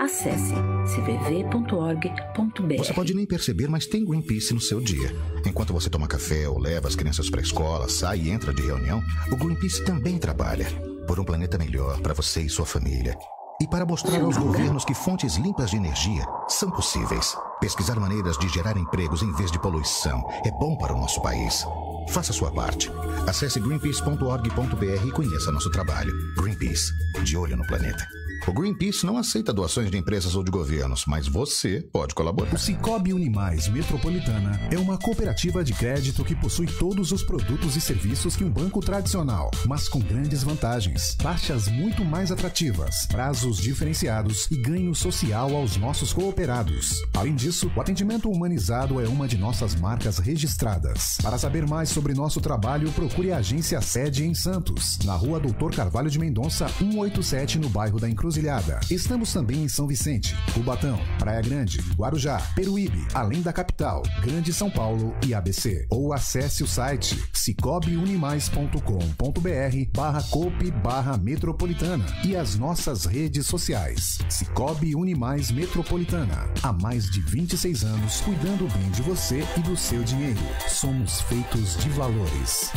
acesse cvv.org.br. Você pode nem perceber, mas tem Greenpeace no seu dia. Enquanto você toma café ou leva as crianças para a escola, sai e entra de reunião, o Greenpeace também trabalha por um planeta melhor para você e sua família. E para mostrar aos governos que fontes limpas de energia são possíveis. Pesquisar maneiras de gerar empregos em vez de poluição é bom para o nosso país. Faça sua parte. Acesse greenpeace.org.br e conheça nosso trabalho. Greenpeace, de olho no planeta. O Greenpeace não aceita doações de empresas ou de governos, mas você pode colaborar. O Cicobi Unimais Metropolitana é uma cooperativa de crédito que possui todos os produtos e serviços que um banco tradicional, mas com grandes vantagens, taxas muito mais atrativas, prazos diferenciados e ganho social aos nossos cooperados. Além disso, o atendimento humanizado é uma de nossas marcas registradas. Para saber mais sobre nosso trabalho, procure a agência sede em Santos, na rua Doutor Carvalho de Mendonça, 187, no bairro da Inclusão. Encruzilhada. Estamos também em São Vicente, Cubatão, Praia Grande, Guarujá, Peruíbe, além da capital, Grande São Paulo e ABC. Ou acesse o site cicobiunimais.com.br barra cope barra metropolitana e as nossas redes sociais. Cicobi Unimais Metropolitana. Há mais de 26 anos cuidando bem de você e do seu dinheiro. Somos feitos de valores.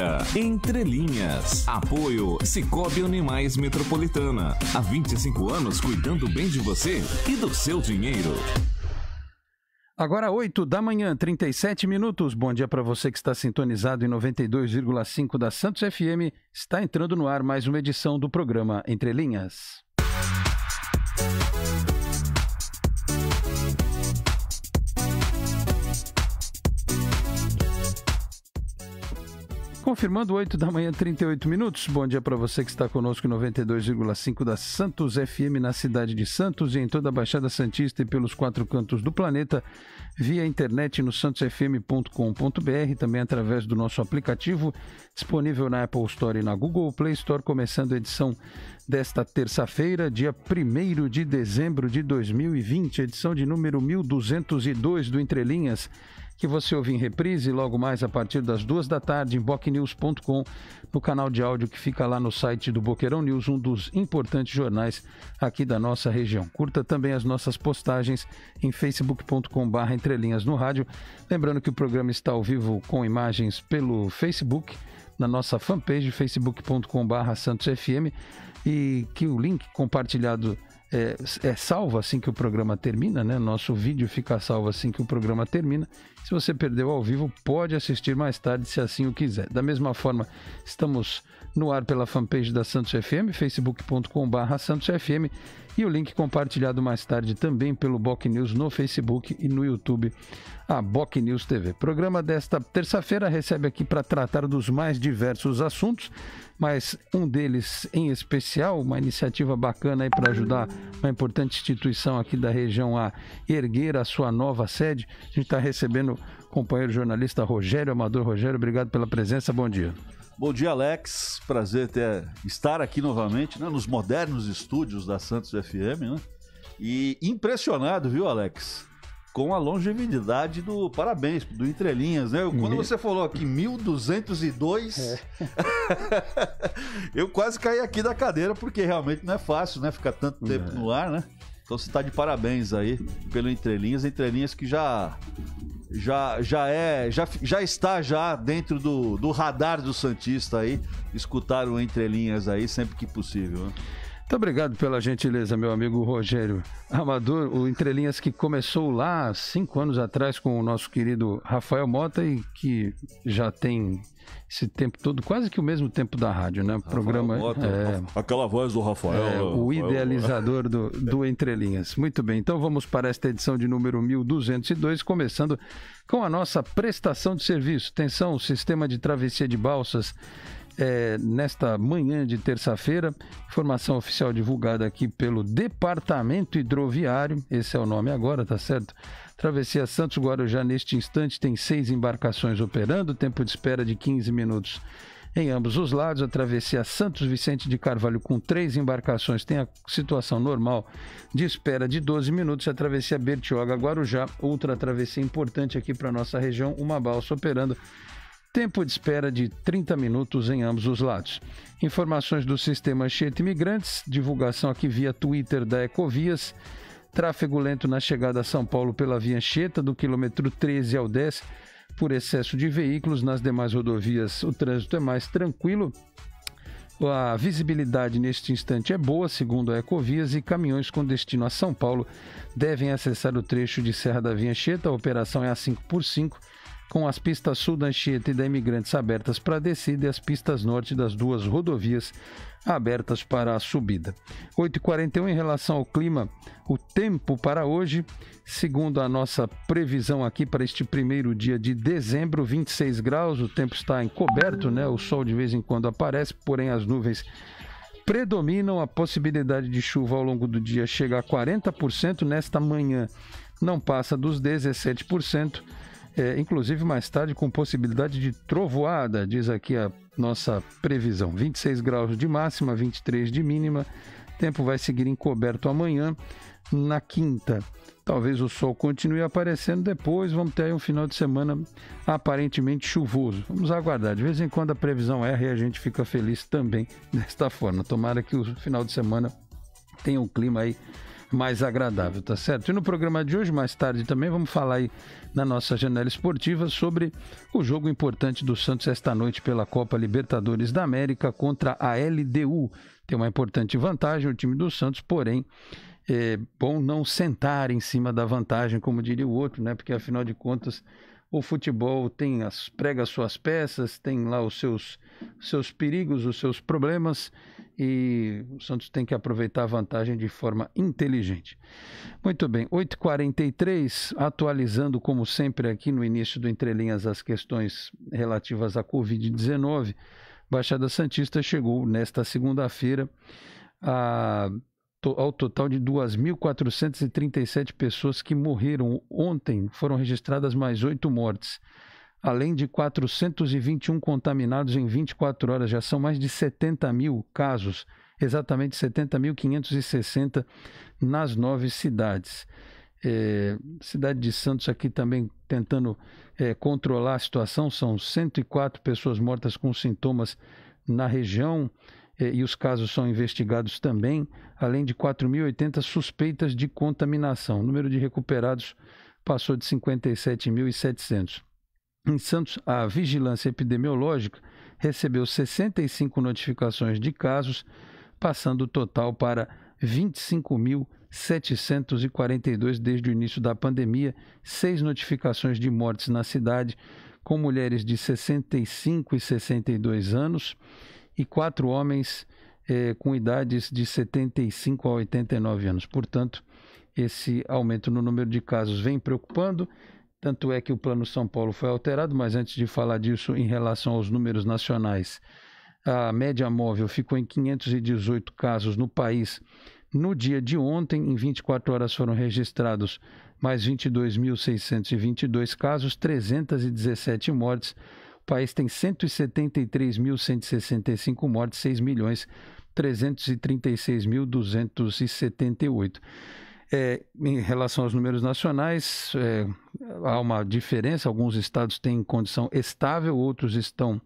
agora Entre Linhas. Apoio Cicobi Animais Metropolitana. Há 25 anos cuidando bem de você e do seu dinheiro. Agora 8 da manhã, 37 minutos. Bom dia para você que está sintonizado em 92,5 da Santos FM. Está entrando no ar mais uma edição do programa Entre Linhas. Confirmando 8 da manhã, 38 minutos. Bom dia para você que está conosco em 92,5 da Santos FM na cidade de Santos e em toda a Baixada Santista e pelos quatro cantos do planeta, via internet no santosfm.com.br, também através do nosso aplicativo, disponível na Apple Store e na Google Play Store, começando a edição desta terça-feira, dia 1 de dezembro de 2020, edição de número 1202 do Entrelinhas que você ouve em reprise logo mais a partir das duas da tarde em bocnews.com, no canal de áudio que fica lá no site do Boqueirão News, um dos importantes jornais aqui da nossa região. Curta também as nossas postagens em facebook.com/barra entrelinhas no rádio. Lembrando que o programa está ao vivo com imagens pelo Facebook na nossa fanpage facebook.com/barra santosfm e que o link compartilhado é, é, salvo assim que o programa termina, né? Nosso vídeo fica salvo assim que o programa termina se você perdeu ao vivo, pode assistir mais tarde, se assim o quiser. Da mesma forma, estamos no ar pela fanpage da Santos FM, facebook.com.br santosfm, e o link compartilhado mais tarde também pelo Boc News no Facebook e no YouTube, a Boc News TV. programa desta terça-feira recebe aqui para tratar dos mais diversos assuntos, mas um deles em especial, uma iniciativa bacana aí para ajudar uma importante instituição aqui da região a erguer a sua nova sede. A gente está recebendo companheiro jornalista Rogério Amador. Rogério, obrigado pela presença, bom dia. Bom dia, Alex. Prazer ter, estar aqui novamente, né, nos modernos estúdios da Santos FM, né? E impressionado, viu, Alex? com a longevidade do parabéns, do Entrelinhas, né? Quando uhum. você falou aqui 1202, é. eu quase caí aqui da cadeira, porque realmente não é fácil, né? Ficar tanto tempo é. no ar, né? Então você está de parabéns aí pelo Entrelinhas, Entrelinhas que já já, já é, já, já está já dentro do, do radar do Santista aí, escutar o entrelinhas aí sempre que possível. Né? Muito obrigado pela gentileza, meu amigo Rogério Amador, o Entrelinhas que começou lá cinco anos atrás com o nosso querido Rafael Mota e que já tem esse tempo todo, quase que o mesmo tempo da rádio, né? Rafael Programa. Mota, é, aquela voz do Rafael. É, o Rafael. idealizador do, do Entrelinhas. Muito bem, então vamos para esta edição de número 1202, começando com a nossa prestação de serviço. Atenção, sistema de travessia de balsas é, nesta manhã de terça-feira. Informação oficial divulgada aqui pelo Departamento Hidroviário, esse é o nome agora, tá certo? Travessia Santos Guarujá, neste instante, tem seis embarcações operando, tempo de espera de 15 minutos. Em ambos os lados, a travessia Santos Vicente de Carvalho, com três embarcações, tem a situação normal de espera de 12 minutos. A travessia Bertioga Guarujá, outra travessia importante aqui para nossa região, uma balsa operando Tempo de espera de 30 minutos em ambos os lados. Informações do sistema Chete Imigrantes, divulgação aqui via Twitter da Ecovias. Tráfego lento na chegada a São Paulo pela via Anchieta, do quilômetro 13 ao 10, por excesso de veículos. Nas demais rodovias, o trânsito é mais tranquilo. A visibilidade neste instante é boa, segundo a Ecovias, e caminhões com destino a São Paulo devem acessar o trecho de Serra da Vinheta. A operação é a 5 por 5 com as pistas sul da Anchieta e da Imigrantes abertas para a descida e as pistas norte das duas rodovias abertas para a subida. 8h41 em relação ao clima, o tempo para hoje, segundo a nossa previsão aqui para este primeiro dia de dezembro, 26 graus, o tempo está encoberto, né? O sol de vez em quando aparece, porém as nuvens predominam, a possibilidade de chuva ao longo do dia chega a 40% nesta manhã, não passa dos 17% é, inclusive mais tarde com possibilidade de trovoada, diz aqui a nossa previsão. 26 graus de máxima, 23 de mínima. Tempo vai seguir encoberto amanhã. Na quinta, talvez o sol continue aparecendo depois. Vamos ter um final de semana aparentemente chuvoso. Vamos aguardar. De vez em quando a previsão erra e a gente fica feliz também desta forma. Tomara que o final de semana tenha um clima aí mais agradável, tá certo? E no programa de hoje, mais tarde também, vamos falar aí na nossa janela esportiva sobre o jogo importante do Santos esta noite pela Copa Libertadores da América contra a LDU. Tem uma importante vantagem o time do Santos, porém é bom não sentar em cima da vantagem, como diria o outro, né? Porque afinal de contas o futebol tem as prega suas peças, tem lá os seus seus perigos, os seus problemas e o Santos tem que aproveitar a vantagem de forma inteligente. Muito bem, 8h43, atualizando como sempre aqui no início do Entrelinhas as questões relativas à Covid-19. Baixada Santista chegou nesta segunda-feira a ao total de 2.437 pessoas que morreram ontem, foram registradas mais oito mortes além de 421 contaminados em 24 horas. Já são mais de 70 mil casos, exatamente 70.560 nas nove cidades. É, cidade de Santos aqui também tentando é, controlar a situação, são 104 pessoas mortas com sintomas na região é, e os casos são investigados também, além de 4.080 suspeitas de contaminação. O número de recuperados passou de 57.700. Em Santos, a vigilância epidemiológica recebeu 65 notificações de casos, passando o total para 25.742 desde o início da pandemia, seis notificações de mortes na cidade, com mulheres de 65 e 62 anos e quatro homens eh, com idades de 75 a 89 anos. Portanto, esse aumento no número de casos vem preocupando tanto é que o Plano São Paulo foi alterado, mas antes de falar disso, em relação aos números nacionais, a média móvel ficou em 518 casos no país. No dia de ontem, em 24 horas, foram registrados mais 22.622 casos, 317 mortes. O país tem 173.165 mortes, 6.336.278. milhões 336.278. É, em relação aos números nacionais, é, há uma diferença. Alguns estados têm condição estável, outros estão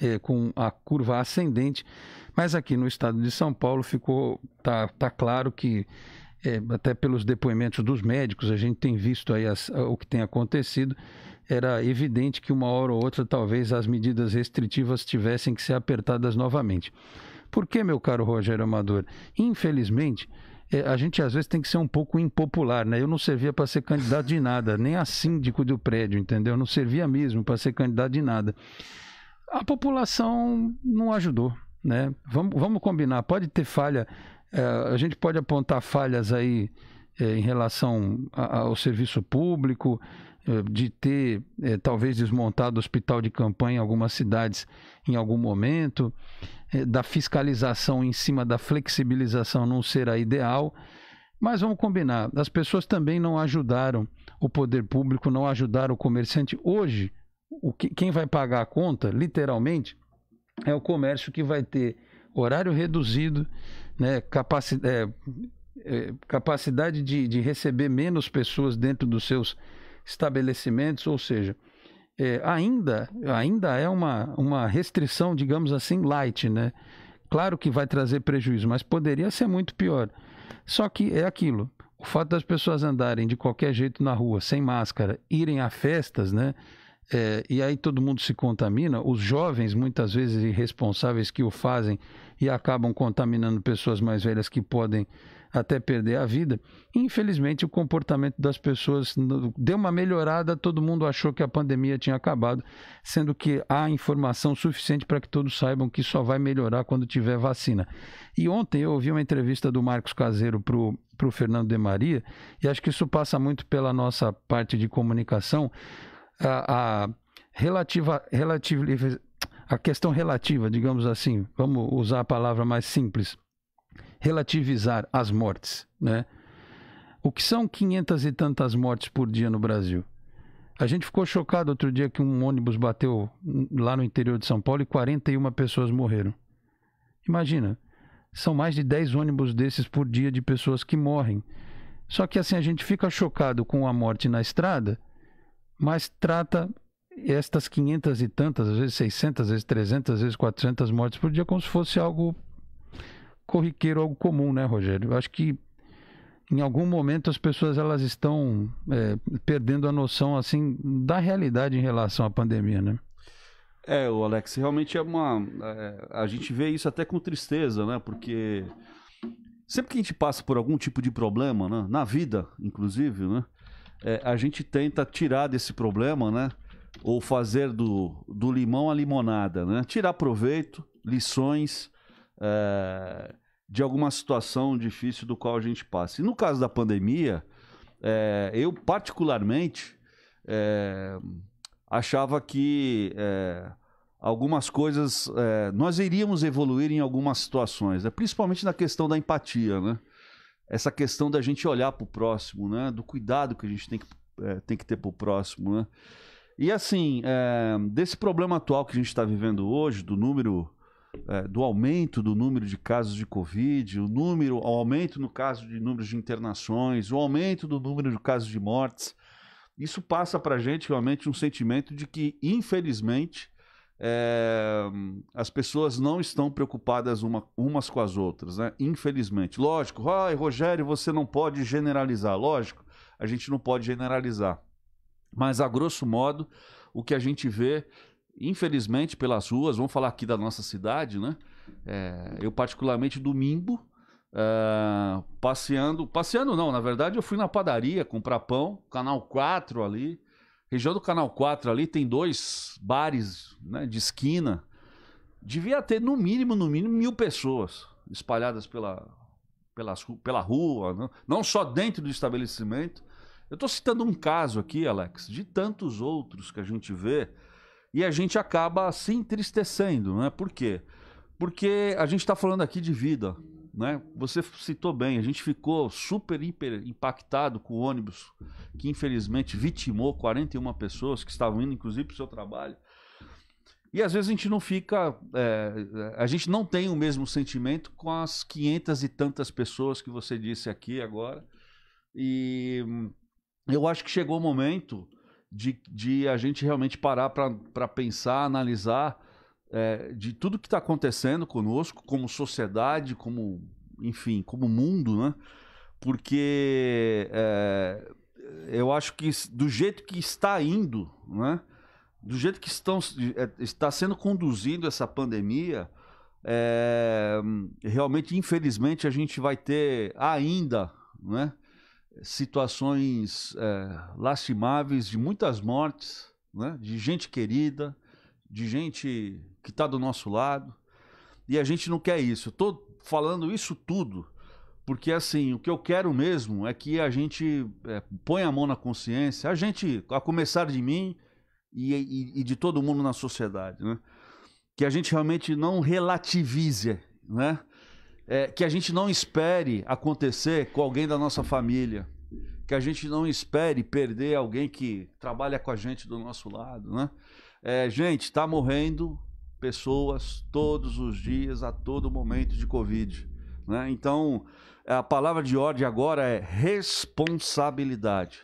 é, com a curva ascendente. Mas aqui no estado de São Paulo ficou tá, tá claro que é, até pelos depoimentos dos médicos, a gente tem visto aí as, o que tem acontecido, era evidente que uma hora ou outra talvez as medidas restritivas tivessem que ser apertadas novamente. Por que, meu caro Rogério Amador? Infelizmente, é, a gente às vezes tem que ser um pouco impopular, né? Eu não servia para ser candidato de nada, nem a síndico do prédio, entendeu? Eu não servia mesmo para ser candidato de nada. A população não ajudou, né? Vamos, vamos combinar, pode ter falha, é, a gente pode apontar falhas aí é, em relação a, ao serviço público, é, de ter é, talvez desmontado hospital de campanha em algumas cidades em algum momento, é, da fiscalização em cima da flexibilização não ser a ideal. Mas vamos combinar, as pessoas também não ajudaram o poder público, não ajudaram o comerciante. Hoje, o que, quem vai pagar a conta, literalmente, é o comércio que vai ter horário reduzido, né, capaci é, é, capacidade de, de receber menos pessoas dentro dos seus estabelecimentos, ou seja, é, ainda, ainda é uma, uma restrição, digamos assim, light, né? Claro que vai trazer prejuízo, mas poderia ser muito pior. Só que é aquilo. O fato das pessoas andarem de qualquer jeito na rua, sem máscara, irem a festas, né? É, e aí todo mundo se contamina, os jovens, muitas vezes irresponsáveis, que o fazem e acabam contaminando pessoas mais velhas que podem até perder a vida. Infelizmente, o comportamento das pessoas deu uma melhorada, todo mundo achou que a pandemia tinha acabado, sendo que há informação suficiente para que todos saibam que só vai melhorar quando tiver vacina. E ontem eu ouvi uma entrevista do Marcos Caseiro para o Fernando de Maria, e acho que isso passa muito pela nossa parte de comunicação, a, a relativa, relativa, a questão relativa, digamos assim, vamos usar a palavra mais simples, relativizar as mortes, né? O que são 500 e tantas mortes por dia no Brasil? A gente ficou chocado outro dia que um ônibus bateu lá no interior de São Paulo e 41 pessoas morreram. Imagina, são mais de 10 ônibus desses por dia de pessoas que morrem. Só que assim a gente fica chocado com a morte na estrada, mas trata estas 500 e tantas, às vezes 600, às vezes 300, às vezes 400 mortes por dia como se fosse algo corriqueiro, algo comum, né, Rogério? Eu acho que em algum momento as pessoas elas estão é, perdendo a noção assim da realidade em relação à pandemia, né? É, o Alex, realmente é uma. É, a gente vê isso até com tristeza, né? Porque sempre que a gente passa por algum tipo de problema, né? na vida, inclusive, né? É, a gente tenta tirar desse problema, né? Ou fazer do, do limão a limonada, né? Tirar proveito, lições, é, de alguma situação difícil do qual a gente passa. E no caso da pandemia, é, eu particularmente é, achava que algumas coisas nós iríamos evoluir em algumas situações, né? principalmente na questão da empatia, né? Essa questão da gente olhar para o próximo, né? Do cuidado que a gente tem que, tem que ter para o próximo, né? E assim, desse problema atual que a gente está vivendo hoje, do número é, do aumento do número de casos de Covid, o número, o aumento no caso de números de internações, o aumento do número de casos de mortes, isso passa para a gente realmente um sentimento de que, infelizmente, é, as pessoas não estão preocupadas uma, umas com as outras, né? Infelizmente. Lógico, ai, Rogério, você não pode generalizar. Lógico, a gente não pode generalizar. Mas, a grosso modo, o que a gente vê infelizmente, pelas ruas, vamos falar aqui da nossa cidade, né? É, eu, particularmente, domingo, uh, passeando. Passeando não, na verdade, eu fui na padaria comprar pão, canal 4 ali. Região do canal 4 ali tem dois bares né, de esquina. Devia ter, no mínimo, no mínimo, mil pessoas espalhadas pela, pela, pela rua, né? não só dentro do estabelecimento. Eu estou citando um caso aqui, Alex, de tantos outros que a gente vê e a gente acaba se entristecendo, né? Por quê? Porque a gente está falando aqui de vida, né? Você citou bem, a gente ficou super, hiper impactado com o ônibus que infelizmente vitimou 41 pessoas que estavam indo, inclusive, para o seu trabalho. E às vezes a gente não fica. É, a gente não tem o mesmo sentimento com as 500 e tantas pessoas que você disse aqui agora. E eu acho que chegou o momento de, de a gente realmente parar para pensar, analisar é, de tudo que está acontecendo conosco, como sociedade, como, enfim, como mundo, né? Porque é, eu acho que do jeito que está indo, né? Do jeito que estão, é, está sendo conduzido essa pandemia, é, realmente, infelizmente, a gente vai ter ainda, né? situações é, lastimáveis de muitas mortes, né? de gente querida, de gente que está do nosso lado. E a gente não quer isso. Estou falando isso tudo porque assim, o que eu quero mesmo é que a gente é, a mão na consciência, a gente, a começar de mim e, e, e de todo mundo na sociedade, né? Que a gente realmente não relativize, né? é, que a gente não espere acontecer com alguém da nossa família. Que a gente não espere perder alguém que trabalha com a gente do nosso lado, né? É, gente, está morrendo pessoas todos os dias, a todo momento de Covid. Né? Então, a palavra de ordem agora é responsabilidade.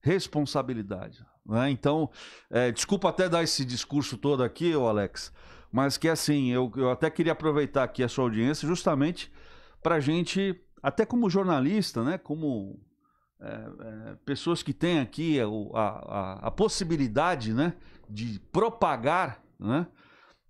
Responsabilidade. Né? Então, é, desculpa até dar esse discurso todo aqui, Alex, mas que assim, eu, eu até queria aproveitar aqui a sua audiência justamente para a gente, até como jornalista, né, como é, é, pessoas que têm aqui a, a, a possibilidade né, de propagar né,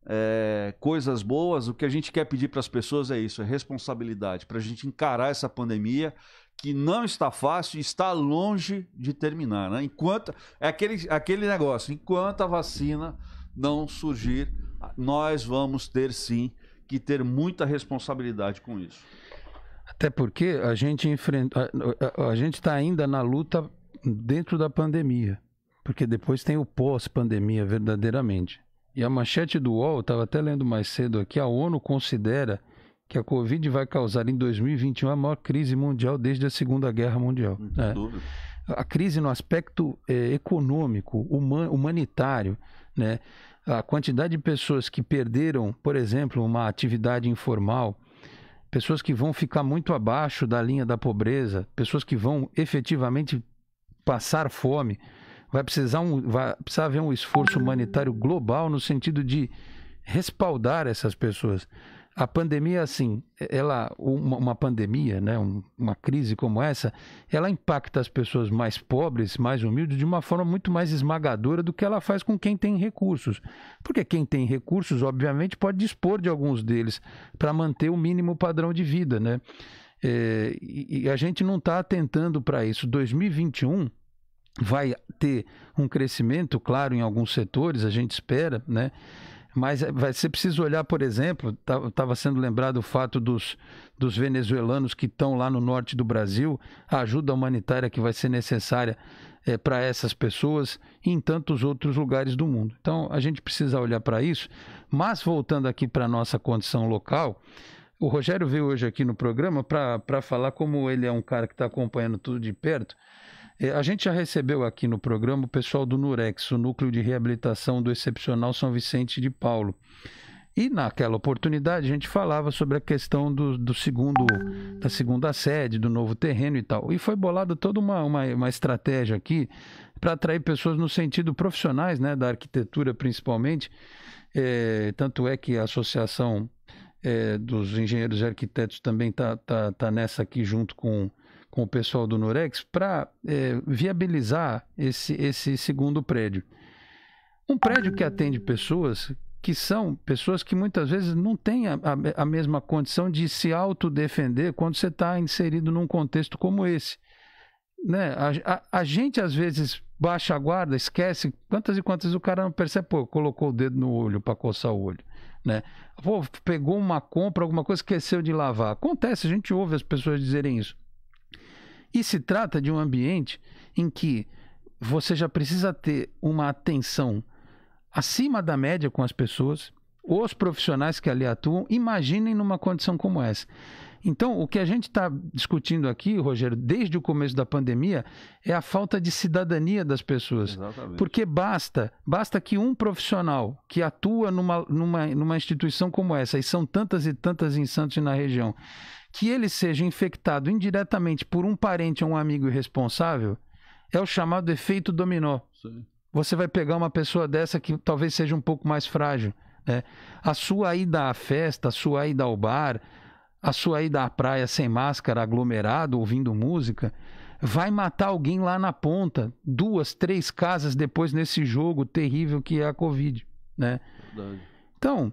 é, coisas boas, o que a gente quer pedir para as pessoas é isso, é responsabilidade, para a gente encarar essa pandemia que não está fácil e está longe de terminar. Né? Enquanto, é aquele, aquele negócio, enquanto a vacina não surgir, nós vamos ter sim que ter muita responsabilidade com isso. Até porque a gente enfrenta, a, a, a gente está ainda na luta dentro da pandemia, porque depois tem o pós-pandemia verdadeiramente. E a manchete do UOL, estava até lendo mais cedo aqui, a ONU considera que a Covid vai causar em 2021 a maior crise mundial desde a Segunda Guerra Mundial. Né? A crise no aspecto é, econômico, human, humanitário, né? a quantidade de pessoas que perderam, por exemplo, uma atividade informal, pessoas que vão ficar muito abaixo da linha da pobreza, pessoas que vão efetivamente passar fome, vai precisar, um, vai precisar haver um esforço humanitário global no sentido de respaldar essas pessoas a pandemia, assim, ela, uma, uma pandemia, né, um, uma crise como essa, ela impacta as pessoas mais pobres, mais humildes, de uma forma muito mais esmagadora do que ela faz com quem tem recursos. Porque quem tem recursos, obviamente, pode dispor de alguns deles para manter o mínimo padrão de vida, né? É, e, e a gente não está atentando para isso. 2021 vai ter um crescimento, claro, em alguns setores, a gente espera, né? Mas eh, você precisa olhar, por exemplo, estava tá, sendo lembrado o fato dos, dos venezuelanos que estão lá no norte do Brasil, a ajuda humanitária que vai ser necessária é, eh, para essas pessoas e em tantos outros lugares do mundo. Então, a gente precisa olhar para isso. Mas, voltando aqui para a nossa condição local, o Rogério veio hoje aqui no programa para falar como ele é um cara que está acompanhando tudo de perto. É, a gente já recebeu aqui no programa o pessoal do Nurex, o Núcleo de Reabilitação do Excepcional São Vicente de Paulo. E naquela oportunidade a gente falava sobre a questão do, do segundo, da segunda sede, do novo terreno e tal. E foi bolada toda uma, uma, uma estratégia aqui para atrair pessoas no sentido profissionais, né, da arquitetura principalmente. É, tanto é que a associação é, dos engenheiros e arquitetos também está tá, tá nessa aqui junto com com o pessoal do Norex para é, viabilizar esse, esse segundo prédio. Um prédio que atende pessoas que são pessoas que muitas vezes não têm a, a, mesma condição de se autodefender quando você está inserido num contexto como esse. Né? A, a, a, gente às vezes baixa a guarda, esquece quantas e quantas o cara não percebe, pô, colocou o dedo no olho para coçar o olho, né? Pô, pegou uma compra, alguma coisa, esqueceu de lavar. Acontece, a gente ouve as pessoas dizerem isso. E se trata de um ambiente em que você já precisa ter uma atenção acima da média com as pessoas, os profissionais que ali atuam, imaginem numa condição como essa. Então, o que a gente está discutindo aqui, Rogério, desde o começo da pandemia, é a falta de cidadania das pessoas. Exatamente. Porque basta, basta que um profissional que atua numa, numa, numa instituição como essa, e são tantas e tantas em Santos e na região, que ele seja infectado indiretamente por um parente ou um amigo irresponsável é o chamado efeito dominó. Sim. Você vai pegar uma pessoa dessa que talvez seja um pouco mais frágil. Né? A sua ida à festa, a sua ida ao bar, a sua ida à praia sem máscara, aglomerado, ouvindo música, vai matar alguém lá na ponta, duas, três casas depois nesse jogo terrível que é a Covid. Né? Verdade. Então,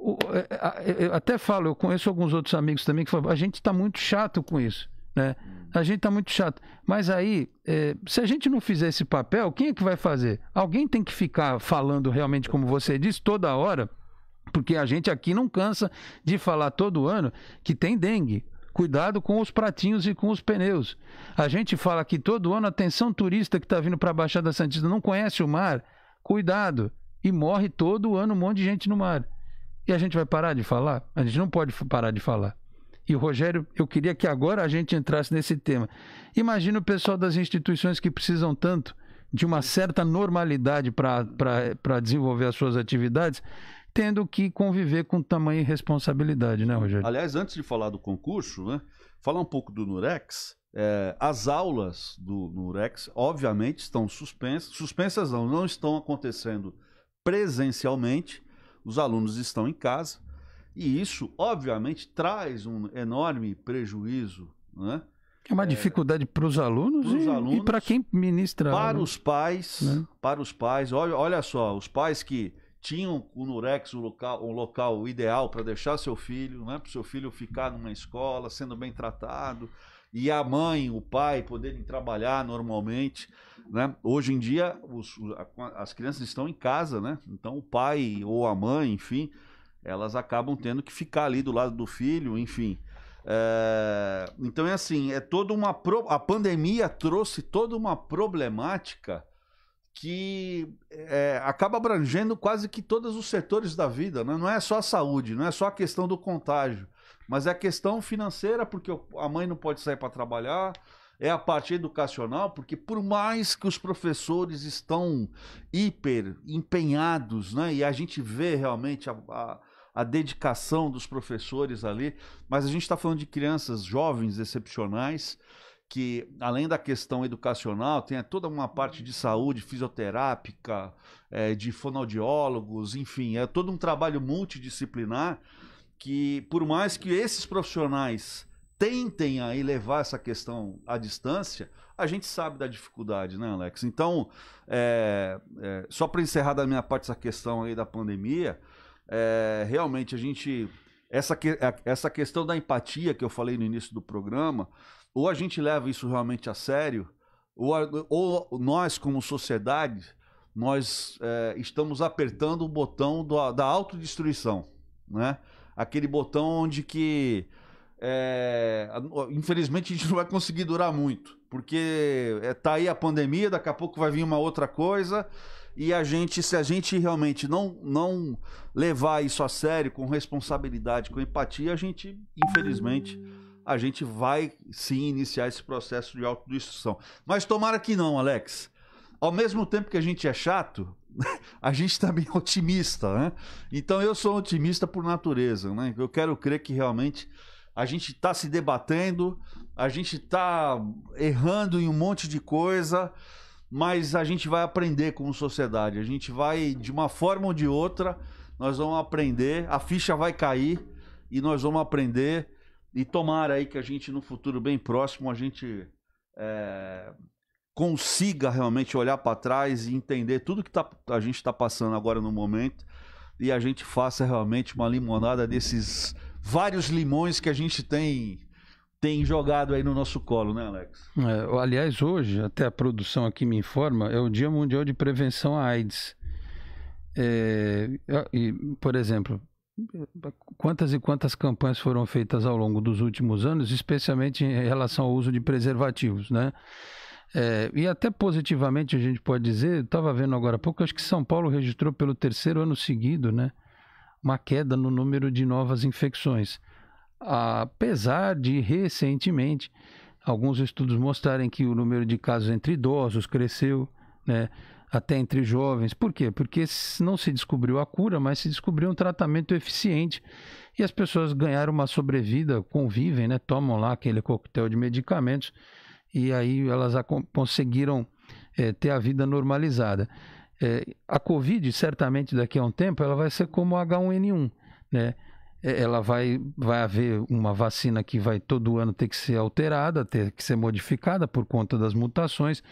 é, é, é, eu até falo, eu conheço alguns outros amigos também que falam, a gente está muito chato com isso, né? Hum. A gente está muito chato. Mas aí, é, se a gente não fizer esse papel, quem é que vai fazer? Alguém tem que ficar falando realmente, como você disse, toda hora, porque a gente aqui não cansa de falar todo ano que tem dengue. Cuidado com os pratinhos e com os pneus. A gente fala que todo ano, atenção turista que está vindo para a Baixada Santista, não conhece o mar, cuidado. E morre todo ano um monte de gente no mar. E a gente vai parar de falar? A gente não pode parar de falar. E Rogério, eu queria que agora a gente entrasse nesse tema. Imagina o pessoal das instituições que precisam tanto de uma certa normalidade para desenvolver as suas atividades, tendo que conviver com tamanha responsabilidade, né, Rogério? Aliás, antes de falar do concurso, né, falar um pouco do Nurex. É, as aulas do Nurex, obviamente, estão suspensas. Suspensas não, não estão acontecendo presencialmente, os alunos estão em casa, e isso, obviamente, traz um enorme prejuízo. Né? É uma é, dificuldade para os alunos, alunos, e para quem ministra. Para né? os pais, né? para os pais. Olha, olha só, os pais que tinham o Nurex um local, um local ideal para deixar seu filho, né, para o seu filho ficar numa escola, sendo bem tratado, e a mãe, o pai poderem trabalhar normalmente. Né? Hoje em dia, os, as crianças estão em casa, né? Então o pai ou a mãe, enfim, elas acabam tendo que ficar ali do lado do filho, enfim. É, então é assim, é toda uma pro, a pandemia trouxe toda uma problemática que é, acaba abrangendo quase que todos os setores da vida, né? não é só a saúde, não é só a questão do contágio, mas é a questão financeira, porque a mãe não pode sair para trabalhar, é a parte educacional, porque por mais que os professores estão hiper empenhados, né? E a gente vê realmente a, a, a dedicação dos professores ali, mas a gente está falando de crianças jovens excepcionais que além da questão educacional, tem toda uma parte de saúde fisioterápica, é, de fonoaudiólogos, enfim, é todo um trabalho multidisciplinar que por mais que esses profissionais tentem a elevar essa questão à distância, a gente sabe da dificuldade, né, Alex? Então, é, é, só para encerrar da minha parte essa questão aí da pandemia, é, realmente a gente. Essa, essa questão da empatia que eu falei no início do programa, ou a gente leva isso realmente a sério, ou, a, ou nós, como sociedade, nós é, estamos apertando o botão do, da autodestruição, né? aquele botão onde que. É, infelizmente a gente não vai conseguir durar muito, porque é, tá aí a pandemia, daqui a pouco vai vir uma outra coisa e a gente, se a gente realmente não não levar isso a sério, com responsabilidade, com empatia, a gente, infelizmente, a gente vai sim iniciar esse processo de autodestruição. Mas tomara que não, Alex. Ao mesmo tempo que a gente é chato, a gente também é otimista, né? Então eu sou otimista por natureza, né? Eu quero crer que realmente a gente está se debatendo, a gente está errando em um monte de coisa, mas a gente vai aprender como sociedade. A gente vai, de uma forma ou de outra, nós vamos aprender, a ficha vai cair e nós vamos aprender. E tomara aí que a gente, no futuro bem próximo, a gente é, consiga realmente olhar para trás e entender tudo que tá, a gente está passando agora no momento e a gente faça realmente uma limonada desses vários limões que a gente tem tem jogado aí no nosso colo, né, Alex? É, aliás, hoje, até a produção aqui me informa, é o Dia Mundial de Prevenção à AIDS. É, e, por exemplo, quantas e quantas campanhas foram feitas ao longo dos últimos anos, especialmente em relação ao uso de preservativos, né? É, e até positivamente a gente pode dizer, estava vendo agora há pouco, acho que São Paulo registrou pelo terceiro ano seguido né, uma queda no número de novas infecções. Apesar de recentemente alguns estudos mostrarem que o número de casos entre idosos cresceu, né, até entre jovens. Por quê? Porque não se descobriu a cura, mas se descobriu um tratamento eficiente e as pessoas ganharam uma sobrevida, convivem, né, tomam lá aquele coquetel de medicamentos e aí elas conseguiram é, ter a vida normalizada. É, a Covid, certamente daqui a um tempo, ela vai ser como H1N1, né? Eh, ela vai, vai haver uma vacina que vai todo ano ter que ser alterada, ter que ser modificada por conta das mutações,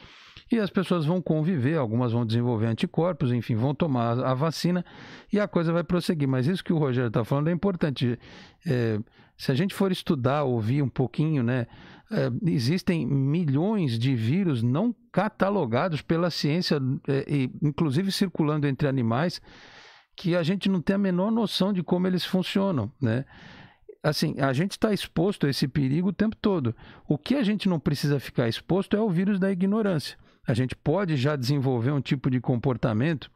e as pessoas vão conviver, algumas vão desenvolver anticorpos, enfim, vão tomar a vacina e a coisa vai prosseguir. Mas isso que o Rogério está falando é importante. É, se a gente for estudar, ouvir um pouquinho, né? É, existem milhões de vírus não catalogados pela ciência, é, e, inclusive circulando entre animais, que a gente não tem a menor noção de como eles funcionam, né? Assim, a gente está exposto a esse perigo o tempo todo. O que a gente não precisa ficar exposto é o vírus da ignorância. A gente pode já desenvolver um tipo de comportamento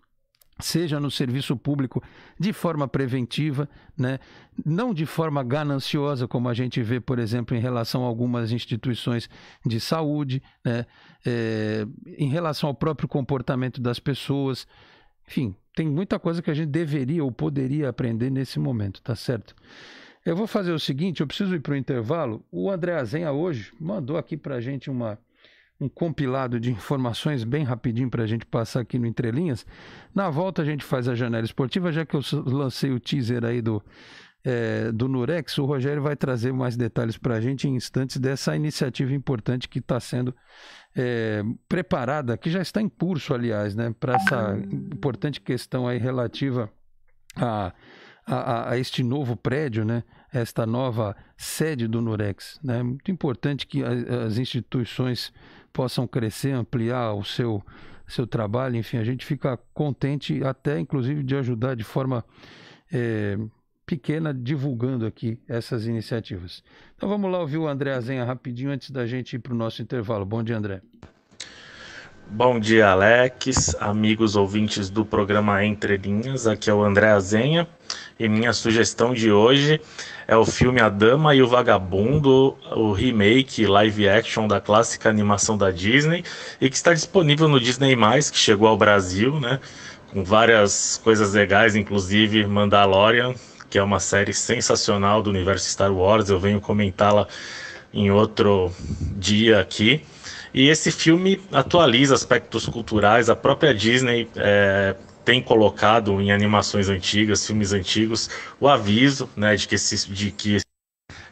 seja no serviço público de forma preventiva, né? não de forma gananciosa, como a gente vê, por exemplo, em relação a algumas instituições de saúde, né? É, em relação ao próprio comportamento das pessoas. Enfim, tem muita coisa que a gente deveria ou poderia aprender nesse momento, tá certo? Eu vou fazer o seguinte, eu preciso ir para o intervalo. O André Azenha hoje mandou aqui para a gente uma um compilado de informações bem rapidinho para a gente passar aqui no Entrelinhas. Na volta a gente faz a janela esportiva, já que eu lancei o teaser aí do, é, do Nurex, o Rogério vai trazer mais detalhes para a gente em instantes dessa iniciativa importante que está sendo é, preparada, que já está em curso, aliás, né, para essa importante questão aí relativa a, a, a, este novo prédio, né, esta nova sede do Nurex. Né? Muito importante que as instituições possam crescer, ampliar o seu, seu trabalho, enfim, a gente fica contente até inclusive de ajudar de forma é, pequena divulgando aqui essas iniciativas. Então vamos lá ouvir o André Azenha rapidinho antes da gente ir para o nosso intervalo. Bom dia, André. Bom dia, Alex, amigos ouvintes do programa Entre Linhas. Aqui é o André Azenha. E minha sugestão de hoje é o filme A Dama e o Vagabundo, o remake live action da clássica animação da Disney, e que está disponível no Disney+, que chegou ao Brasil, né? Com várias coisas legais, inclusive Mandalorian, que é uma série sensacional do universo Star Wars, eu venho comentá-la em outro dia aqui. E esse filme atualiza aspectos culturais. A própria Disney é, tem colocado em animações antigas, filmes antigos, o aviso né, de, que esses, de, que,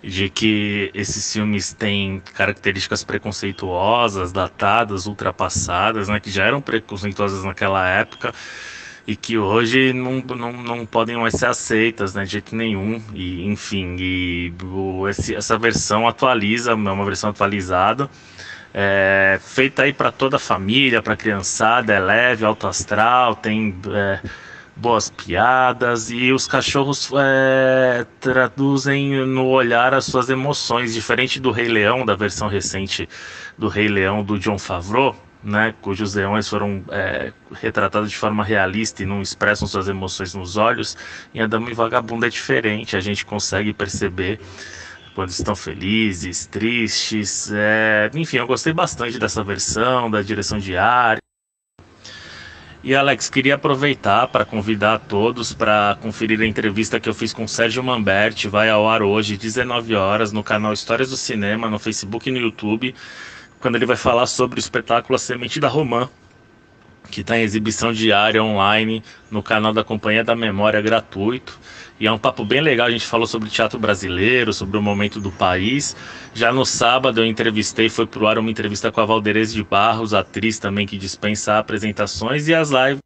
de que esses filmes têm características preconceituosas, datadas, ultrapassadas, né, que já eram preconceituosas naquela época e que hoje não, não, não podem mais ser aceitas né, de jeito nenhum. E, enfim, e, o, esse, essa versão atualiza, é uma versão atualizada é, feita aí para toda a família, para criançada, é leve, alto astral, tem é, boas piadas e os cachorros é, traduzem no olhar as suas emoções, diferente do Rei Leão, da versão recente do Rei Leão do John Favreau. Né, cujos leões foram é, retratados de forma realista e não expressam suas emoções nos olhos, em Adama e Vagabundo é diferente, a gente consegue perceber quando estão felizes, tristes. É... Enfim, eu gostei bastante dessa versão, da direção de arte. E Alex, queria aproveitar para convidar a todos para conferir a entrevista que eu fiz com Sérgio Mamberti, vai ao ar hoje, 19 horas, no canal Histórias do Cinema, no Facebook e no YouTube, quando ele vai falar sobre o espetáculo A Semente da Romã, que está em exibição diária online no canal da Companhia da Memória gratuito. E é um papo bem legal, a gente falou sobre teatro brasileiro, sobre o momento do país. Já no sábado eu entrevistei, foi pro ar uma entrevista com a Valderez de Barros, atriz também que dispensa apresentações e as lives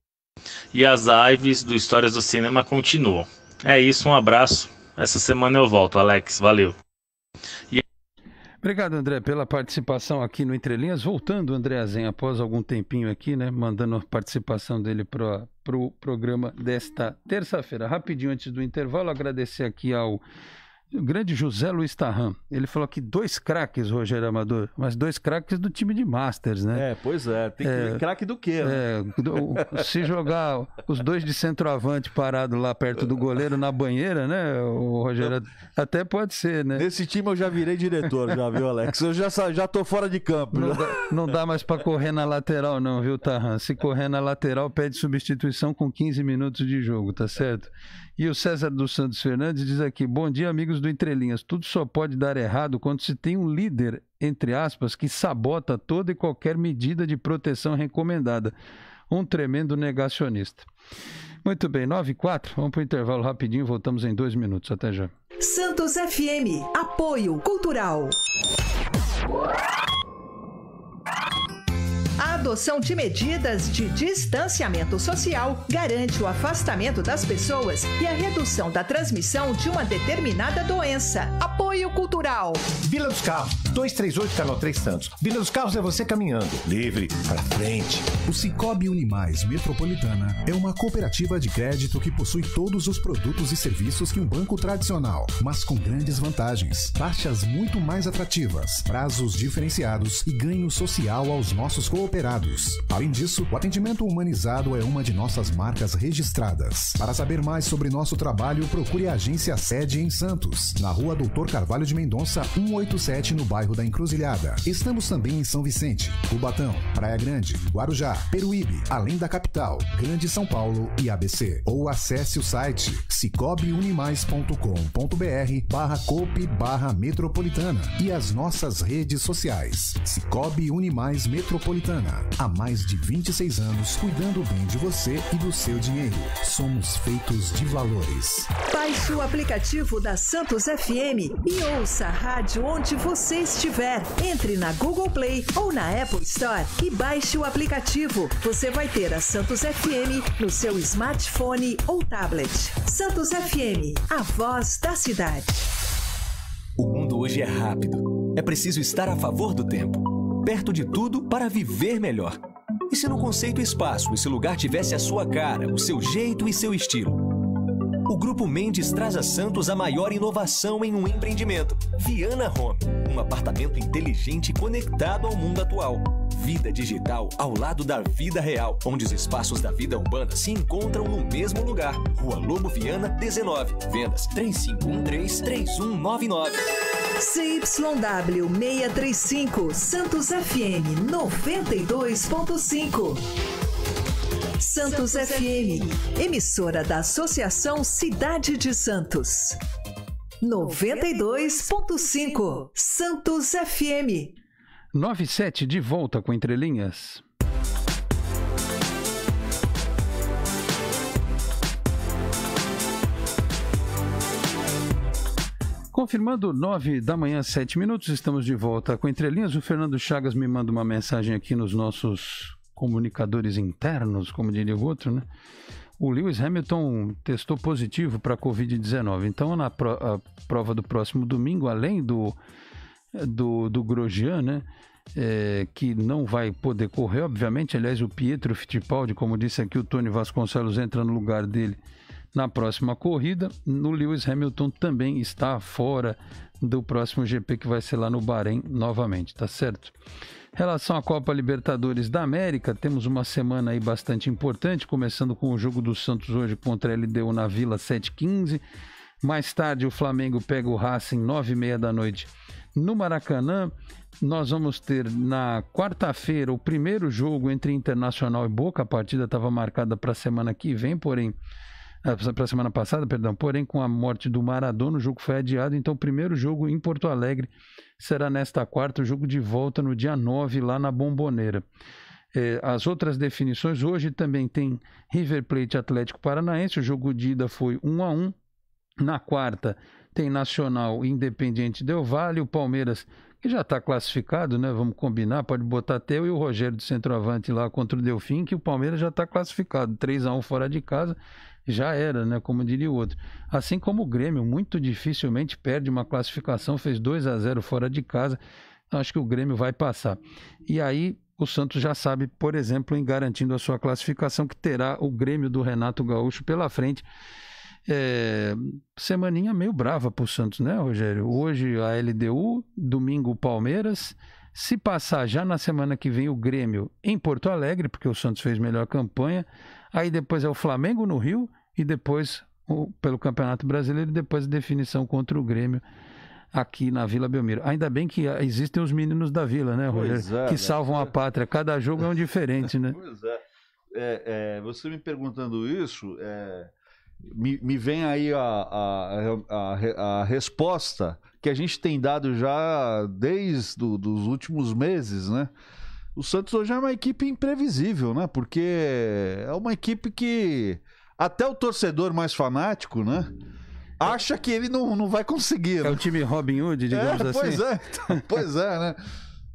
e as lives do Histórias do Cinema continuam. É isso, um abraço. Essa semana eu volto, Alex, valeu. E Obrigado, André, pela participação aqui no Entrelinhas. Voltando, André Azen, após algum tempinho aqui, né? Mandando a participação dele para o pro programa desta terça-feira. Rapidinho antes do intervalo, agradecer aqui ao o grande José Luiz Tarram. Ele falou que dois craques, Rogério Amador, mas dois craques do time de Masters, né? É, pois é. Tem é, craque do quê? Né? É, do, se jogar os dois de centroavante parado lá perto do goleiro na banheira, né, o Rogério? Até pode ser, né? Nesse time eu já virei diretor, já, viu, Alex? Eu já, já tô fora de campo. Não, dá, não dá, mais para correr na lateral, não, viu, Tarram Se correr na lateral, pede substituição com 15 minutos de jogo, tá certo? E o César dos Santos Fernandes diz aqui: bom dia, amigos do Entrelinhas, tudo só pode dar errado quando se tem um líder, entre aspas, que sabota toda e qualquer medida de proteção recomendada. Um tremendo negacionista. Muito bem, 9 e 4, vamos para o intervalo rapidinho, voltamos em dois minutos. Até já. Santos FM, apoio cultural adoção de medidas de distanciamento social garante o afastamento das pessoas e a redução da transmissão de uma determinada doença. Apoio Cultural. Vila dos Carros, 238 Canal 3 Santos. Vila dos Carros é você caminhando, livre, para frente. O Cicobi Unimais Metropolitana é uma cooperativa de crédito que possui todos os produtos e serviços que um banco tradicional, mas com grandes vantagens. Taxas muito mais atrativas, prazos diferenciados e ganho social aos nossos cooperados Além disso, o atendimento humanizado é uma de nossas marcas registradas. Para saber mais sobre nosso trabalho, procure a agência sede em Santos, na rua Doutor Carvalho de Mendonça, 187, no bairro da Encruzilhada. Estamos também em São Vicente, Cubatão, Praia Grande, Guarujá, Peruíbe, além da capital, Grande São Paulo e ABC. Ou acesse o site cicobiunimais.com.br barra cope barra metropolitana e as nossas redes sociais. Cicobi Unimais Metropolitana. Há mais de 26 anos, cuidando bem de você e do seu dinheiro. Somos feitos de valores. Baixe o aplicativo da Santos FM e ouça a rádio onde você estiver. Entre na Google Play ou na Apple Store e baixe o aplicativo. Você vai ter a Santos FM no seu smartphone ou tablet. Santos FM, a voz da cidade. O mundo hoje é rápido. É preciso estar a favor do tempo perto de tudo para viver melhor. E se no conceito espaço esse lugar tivesse a sua cara, o seu jeito e seu estilo? O Grupo Mendes traz a Santos a maior inovação em um empreendimento. Viana Home, um apartamento inteligente conectado ao mundo atual. Vida digital ao lado da vida real, onde os espaços da vida urbana se encontram no mesmo lugar. Rua Lobo Viana, 19. Vendas 3513-3199. CYW 635, Santos FM 92.5. Santos, Santos FM, FM, emissora da Associação Cidade de Santos. 92.5 Santos FM. 97 de volta com entrelinhas. Confirmando 9 da manhã, 7 minutos, estamos de volta com entrelinhas. O Fernando Chagas me manda uma mensagem aqui nos nossos comunicadores internos, como diria o outro, né? O Lewis Hamilton testou positivo para a Covid-19. Então, na pro, prova do próximo domingo, além do, do, do Grosjean, né? É, que não vai poder correr, obviamente. Aliás, o Pietro Fittipaldi, como disse aqui, o Tony Vasconcelos entra no lugar dele na próxima corrida. No Lewis Hamilton também está fora do próximo GP que vai ser lá no Bahrein novamente, tá certo? relação à Copa Libertadores da América, temos uma semana aí bastante importante, começando com o jogo do Santos hoje contra a LDU na Vila 715. Mais tarde o Flamengo pega o Racing 9h30 da noite no Maracanã. Nós vamos ter na quarta-feira o primeiro jogo entre Internacional e Boca. A partida estava marcada para a semana que vem, porém ah, para a semana passada, perdão, porém com a morte do Maradona, o jogo foi adiado, então o primeiro jogo em Porto Alegre será nesta quarta o jogo de volta no dia 9, lá na Bomboneira. É, as outras definições, hoje também tem River Plate Atlético Paranaense, o jogo de ida foi 1 a 1 Na quarta tem Nacional Independiente Del Vale, o Palmeiras, que já está classificado, né? Vamos combinar, pode botar até eu e o Rogério do centroavante lá contra o Delfim, que o Palmeiras já está classificado, 3 a 1 fora de casa, já era, né? Como diria o outro. Assim como o Grêmio, muito dificilmente perde uma classificação, fez 2 a 0 fora de casa. Então, acho que o Grêmio vai passar. E aí o Santos já sabe, por exemplo, em garantindo a sua classificação, que terá o Grêmio do Renato Gaúcho pela frente. É, semaninha meio brava para o Santos, né, Rogério? Hoje a LDU, domingo o Palmeiras. Se passar já na semana que vem o Grêmio em Porto Alegre, porque o Santos fez melhor campanha, aí depois é o Flamengo no Rio e depois o, pelo Campeonato Brasileiro e depois a definição contra o Grêmio aqui na Vila Belmiro. Ainda bem que ah, existem os meninos da Vila, né, Rogério? É, que né? salvam a pátria. Cada jogo é um diferente, né? Pois é. É, é. você me perguntando isso, é, me, me, vem aí a, a, a, a, resposta que a gente tem dado já desde do, dos últimos meses, né? O Santos hoje é uma equipe imprevisível, né? Porque é uma equipe que até o torcedor mais fanático, né? Acha que ele não, não vai conseguir. É né? É o time Robin Hood, é, digamos é, assim. Pois é, então, pois é, né?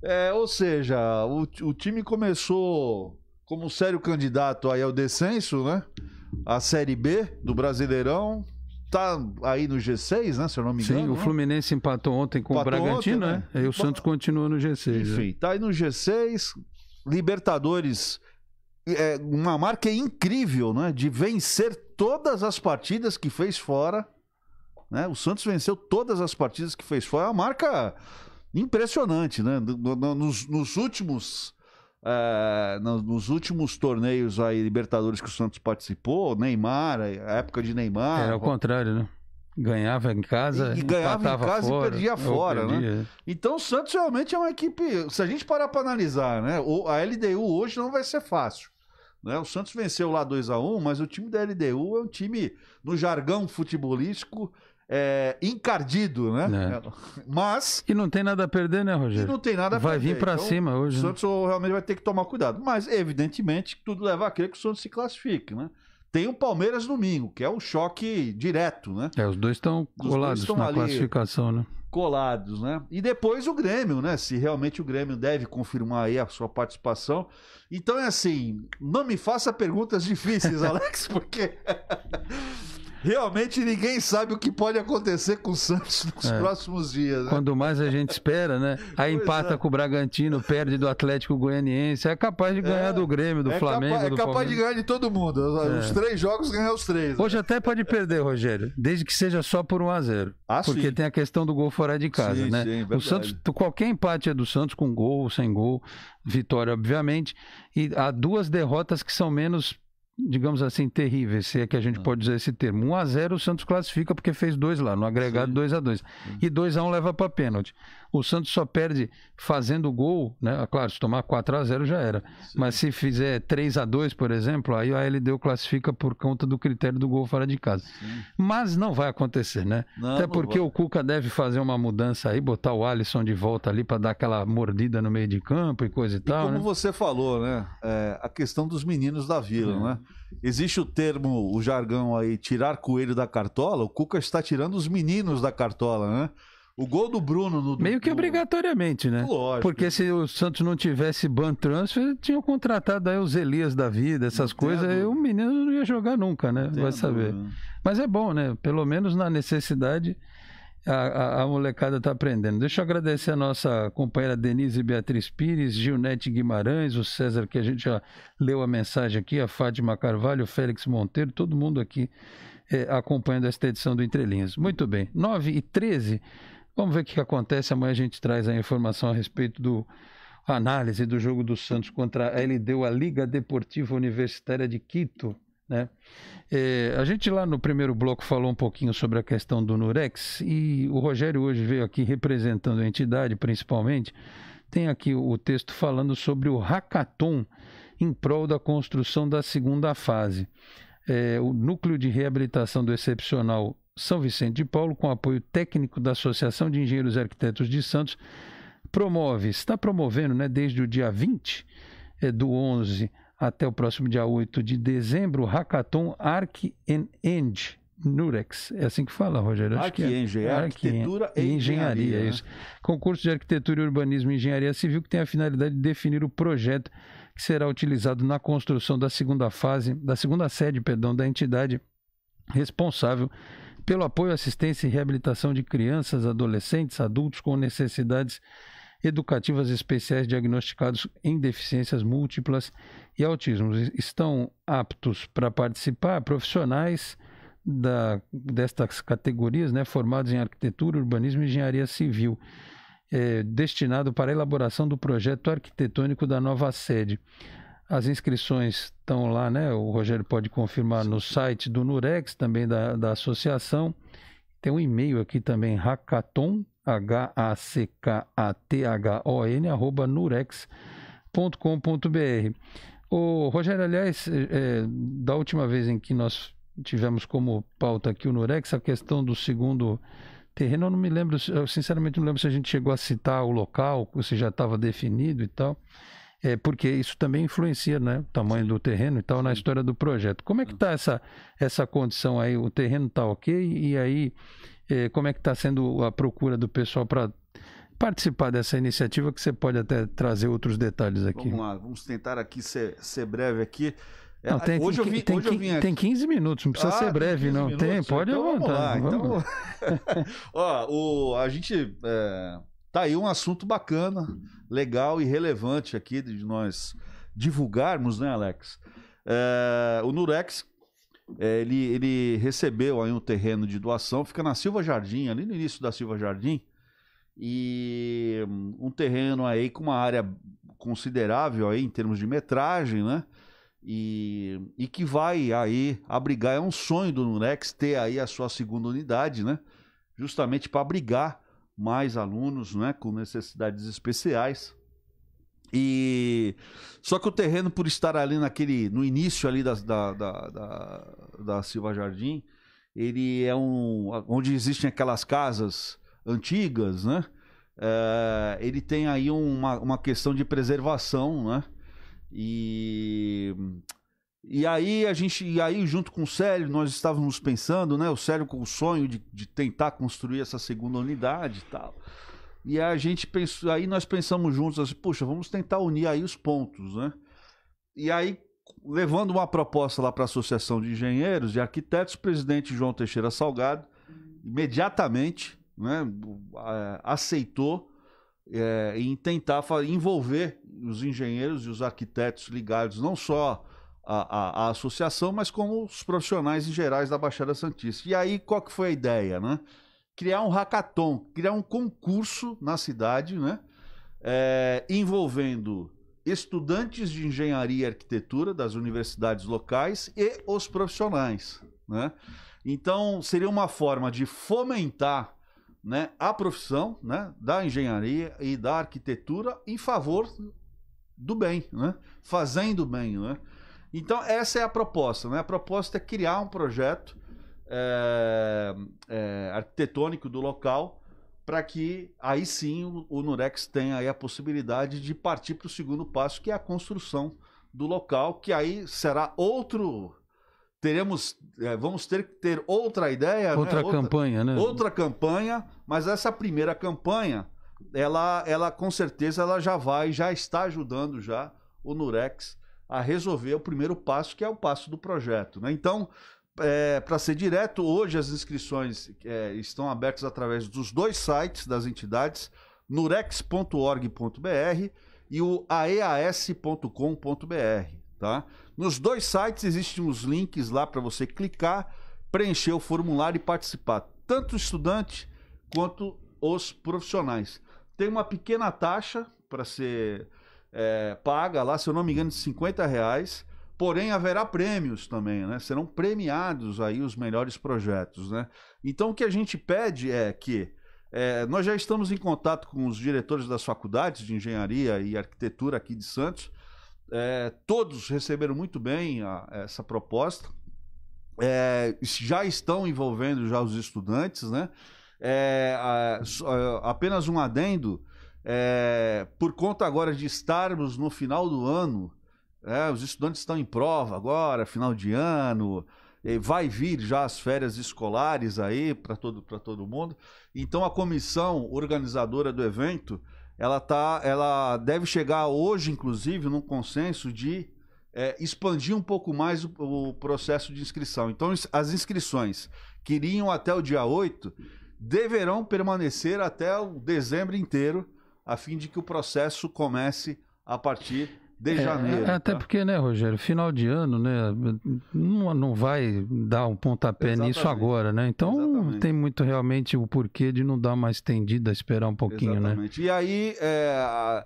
É, ou seja, o, o time começou como sério candidato aí ao descenso, né? A Série B do Brasileirão, tá aí no G6, né? Se eu não me engano. Sim, o né? Fluminense empatou ontem com empatou o Bragantino, ontem, né? né? E o Santos continua no G6. Né? Enfim, tá aí no G6. Libertadores, é uma marca incrível, né? De vencer todas as partidas que fez fora. Né? O Santos venceu todas as partidas que fez fora. É uma marca impressionante, né? Nos, nos últimos Uh, nos últimos torneios aí, Libertadores que o Santos participou, Neymar, a época de Neymar. Era o contrário, né? Ganhava em casa. E, e ganhava em casa fora, e perdia fora, né? Então o Santos realmente é uma equipe. Se a gente parar para analisar, né? A LDU hoje não vai ser fácil. Né? O Santos venceu lá 2 a 1 um, mas o time da LDU é um time, no jargão futebolístico, é, encardido, né? É. é. Mas. E não tem nada a perder, né, Rogério? E não tem nada a vai perder. Vai vir para então, cima hoje. Né? O Santos né? realmente vai ter que tomar cuidado. Mas, evidentemente, tudo leva a crer que o Santos se classifique, né? Tem o Palmeiras domingo, que é um choque direto, né? É, os dois estão colados dois na classificação, né? Colados, né? E depois o Grêmio, né? Se realmente o Grêmio deve confirmar aí a sua participação. Então é assim, não me faça perguntas difíceis, Alex, porque Realmente ninguém sabe o que pode acontecer com o Santos nos é. próximos dias. Né? Quando mais a gente espera, né? Aí pois empata é. com o Bragantino, perde do Atlético Goianiense. É capaz de ganhar é. do Grêmio, do é Flamengo. Capa, é capaz Palmeiras. de ganhar de todo mundo. É. Os três jogos ganhar os três. Né? Hoje até pode perder, Rogério. Desde que seja só por 1 a 0 ah, Porque sim. tem a questão do gol fora de casa, sim, né? Sim, é o Santos, qualquer empate é do Santos com gol, sem gol, vitória, obviamente. E há duas derrotas que são menos digamos assim, terríveis, se é que a gente ah. pode usar esse termo. 1 a 0 o Santos classifica porque fez dois lá, no agregado 2 a 2. E 2 a 1 leva para pênalti. O Santos só perde fazendo gol, né? Ah, claro, se tomar 4 a 0 já era. Sim. Mas se fizer 3 a 2, por exemplo, aí a LDU classifica por conta do critério do gol fora de casa. Mas não vai acontecer, né? Não, Até porque o Cuca deve fazer uma mudança aí, botar o Alisson de volta ali para dar aquela mordida no meio de campo e coisa e, tal. e Como né? você falou, né? É, a questão dos meninos da Vila, é. né? existe o termo, o jargão aí, tirar coelho da cartola. O Cuca está tirando os meninos da cartola, né? O gol do Bruno no. Meio que obrigatoriamente, né? Lógico. Porque se o Santos não tivesse ban transfer, tinham contratado aí os Elias da vida, essas coisas. Aí o menino não ia jogar nunca, né? Entendo. Vai saber. Né? Mas é bom, né? Pelo menos na necessidade a, a, a, molecada está aprendendo. Deixa eu agradecer a nossa companheira Denise Beatriz Pires, Gilnete Guimarães, o César, que a gente já leu a mensagem aqui, a Fátima Carvalho, o Félix Monteiro, todo mundo aqui é, acompanhando esta edição do Entrelinhas. Muito bem, 9 e 13, vamos ver o que acontece. Amanhã a gente traz a informação a respeito do a análise do jogo do Santos contra a LDU, a Liga Deportiva Universitária de Quito. Né? É, a gente lá no primeiro bloco falou um pouquinho sobre a questão do Nurex e o Rogério hoje veio aqui representando a entidade principalmente. Tem aqui o texto falando sobre o hackathon em prol da construção da segunda fase. É, o Núcleo de Reabilitação do Excepcional São Vicente de Paulo, com apoio técnico da Associação de Engenheiros e Arquitetos de Santos, promove, está promovendo né, desde o dia 20 é, do 11 até o próximo dia 8 de dezembro, Hackathon Arc and End. Nurex, é assim que fala, Rogério. Arquienge, é, é arquitetura e engenharia. engenharia né? Concurso de Arquitetura, e Urbanismo e Engenharia Civil que tem a finalidade de definir o projeto que será utilizado na construção da segunda fase, da segunda sede, perdão, da entidade responsável pelo apoio, assistência e reabilitação de crianças, adolescentes, adultos com necessidades educativas especiais diagnosticados em deficiências múltiplas e autismo. Estão aptos para participar profissionais da, destas categorias, né, formados em arquitetura, urbanismo e engenharia civil, é, destinado para a elaboração do projeto arquitetônico da nova sede. As inscrições estão lá, né? O Rogério pode confirmar Sim. no site do Nurex, também da, da associação. Tem um e-mail aqui também, hackathon, H-A-C-K-A-T-H-O-N, arroba nurex.com.br. O Rogério, aliás, é, é, da última vez em que nós tivemos como pauta aqui o Nurex, a questão do segundo terreno, eu não me lembro, eu sinceramente não lembro se a gente chegou a citar o local, se já estava definido e tal, é, porque isso também influencia né, o tamanho do terreno e tal na história do projeto. Como é que está essa, essa condição aí? O terreno está ok e aí é, como é que está sendo a procura do pessoal para participar dessa iniciativa, que você pode até trazer outros detalhes aqui. Vamos lá, vamos tentar aqui ser, ser breve aqui. É, não, tem, hoje, eu vim, tem, hoje eu vim aqui. tem 15 minutos, não precisa ah, ser breve, não. Minutos, tem, pode então, aguentar. Vamos lá, então, ó, o, a gente. É, tá aí um assunto bacana, legal e relevante aqui de nós divulgarmos, né, Alex? É, o Nurex é, ele, ele recebeu aí um terreno de doação, fica na Silva Jardim, ali no início da Silva Jardim, e hum, um terreno aí com uma área considerável aí em termos de metragem, né? E, e que vai aí abrigar, é um sonho do Nurex ter aí a sua segunda unidade, né? Justamente para abrigar mais alunos, né? Com necessidades especiais e só que o terreno, por estar ali naquele. no início ali da, da, da, da, da Silva Jardim, ele é um. onde existem aquelas casas antigas, né? É, ele tem aí uma, uma questão de preservação, né? E. E aí a gente, e aí junto com o Célio, nós estávamos pensando, né? O Célio com o sonho de, de tentar construir essa segunda unidade e tal. E a gente pensou, aí nós pensamos juntos assim, puxa, vamos tentar unir aí os pontos, né? E aí levando uma proposta lá para a Associação de Engenheiros e Arquitetos, o presidente João Teixeira Salgado imediatamente, né, aceitou é, em tentar envolver os engenheiros e os arquitetos ligados não só à, à, à associação, mas como os profissionais em gerais da Baixada Santista. E aí, qual que foi a ideia, né? criar um hackathon, criar um concurso na cidade, né? É, envolvendo estudantes de engenharia e arquitetura das universidades locais e os profissionais, né? Então, seria uma forma de fomentar né, a profissão né, da engenharia e da arquitetura em favor do bem, né? fazendo bem. Né? Então, essa é a proposta. Né? A proposta é criar um projeto é, é, arquitetônico do local para que aí sim o, o Nurex tenha a possibilidade de partir para o segundo passo, que é a construção do local, que aí será outro teremos é, vamos ter que ter outra ideia né? outra, né? outra campanha né outra campanha mas essa primeira campanha ela ela com certeza ela já vai já está ajudando já o Nurex a resolver o primeiro passo que é o passo do projeto né então é, para ser direto, hoje as inscrições é, estão abertas através dos dois sites das entidades, nurex.org.br e o aeas.com.br, tá? Nos dois sites existem uns links lá para você clicar, preencher o formulário e participar, tanto o estudante quanto os profissionais. Tem uma pequena taxa para ser é, paga lá, se eu não me engano, de 50 reais Porém, haverá prêmios também, né? Serão premiados aí os melhores projetos, né? Então, o que a gente pede é que é, nós já estamos em contato com os diretores das faculdades de engenharia e arquitetura aqui de Santos. É, todos receberam muito bem a, essa proposta. É, já estão envolvendo já os estudantes, né? É, a, a, é, apenas um adendo, é, por conta agora de estarmos no final do ano, é, os estudantes estão em prova agora, final de ano, vai vir já as férias escolares aí para todo, todo mundo. Então a comissão organizadora do evento, ela tá, ela deve chegar hoje, inclusive, num consenso de é, expandir um pouco mais o, o, processo de inscrição. Então as inscrições que iriam até o dia 8 deverão permanecer até o dezembro inteiro, a fim de que o processo comece a partir de é, janeiro. até tá? porque, né, Rogério, final de ano, né, não, não vai dar um pontapé Exatamente. nisso agora, né? Então Exatamente. tem muito realmente o porquê de não dar mais estendida, esperar um pouquinho, né? Exatamente. né? E aí, é,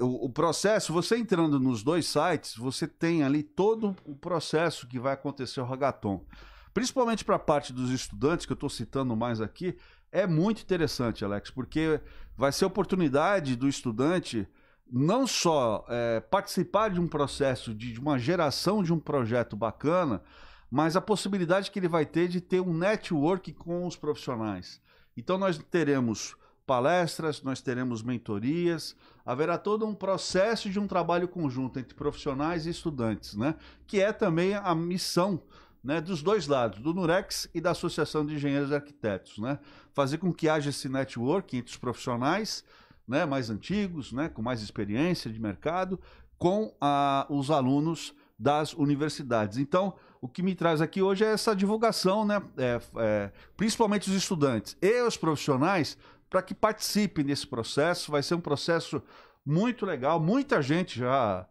o, o, processo, você entrando nos dois sites, você tem ali todo o processo que vai acontecer o Hagaton. Principalmente para a parte dos estudantes, que eu estou citando mais aqui, é muito interessante, Alex, porque vai ser oportunidade do estudante não só é, participar de um processo, de, de, uma geração de um projeto bacana, mas a possibilidade que ele vai ter de ter um network com os profissionais. Então, nós teremos palestras, nós teremos mentorias, haverá todo um processo de um trabalho conjunto entre profissionais e estudantes, né? que é também a missão né, dos dois lados, do Nurex e da Associação de Engenheiros e Arquitetos. Né? Fazer com que haja esse network entre os profissionais né, mais antigos, né, com mais experiência de mercado, com a, os alunos das universidades. Então, o que me traz aqui hoje é essa divulgação, né, é, é, principalmente os estudantes e os profissionais, para que participem desse processo. Vai ser um processo muito legal, muita gente já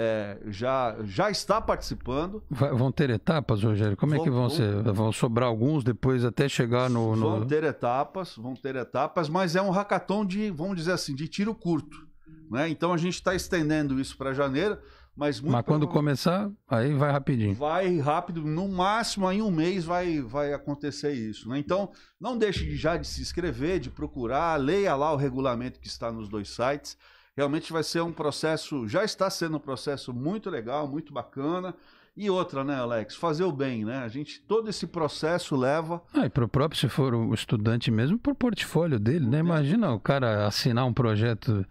é, já, já está participando. Vai, vão ter etapas, Rogério? Como vão, é que vão, vão ser? Vão sobrar alguns depois até chegar no, no, Vão ter etapas, vão ter etapas, mas é um hackathon de, vamos dizer assim, de tiro curto. Né? Então a gente está estendendo isso para janeiro. Mas, mas quando começar, aí vai rapidinho. Vai rápido, no máximo em um mês vai, vai acontecer isso. Né? Então, não deixe de, já de se inscrever, de procurar, leia lá o regulamento que está nos dois sites. Realmente vai ser um processo, já está sendo um processo muito legal, muito bacana. E outra, né, Alex? Fazer o bem, né? A gente, todo esse processo leva. Ah, e para o próprio, se for o estudante mesmo, para o portfólio dele, né? Imagina o cara assinar um projeto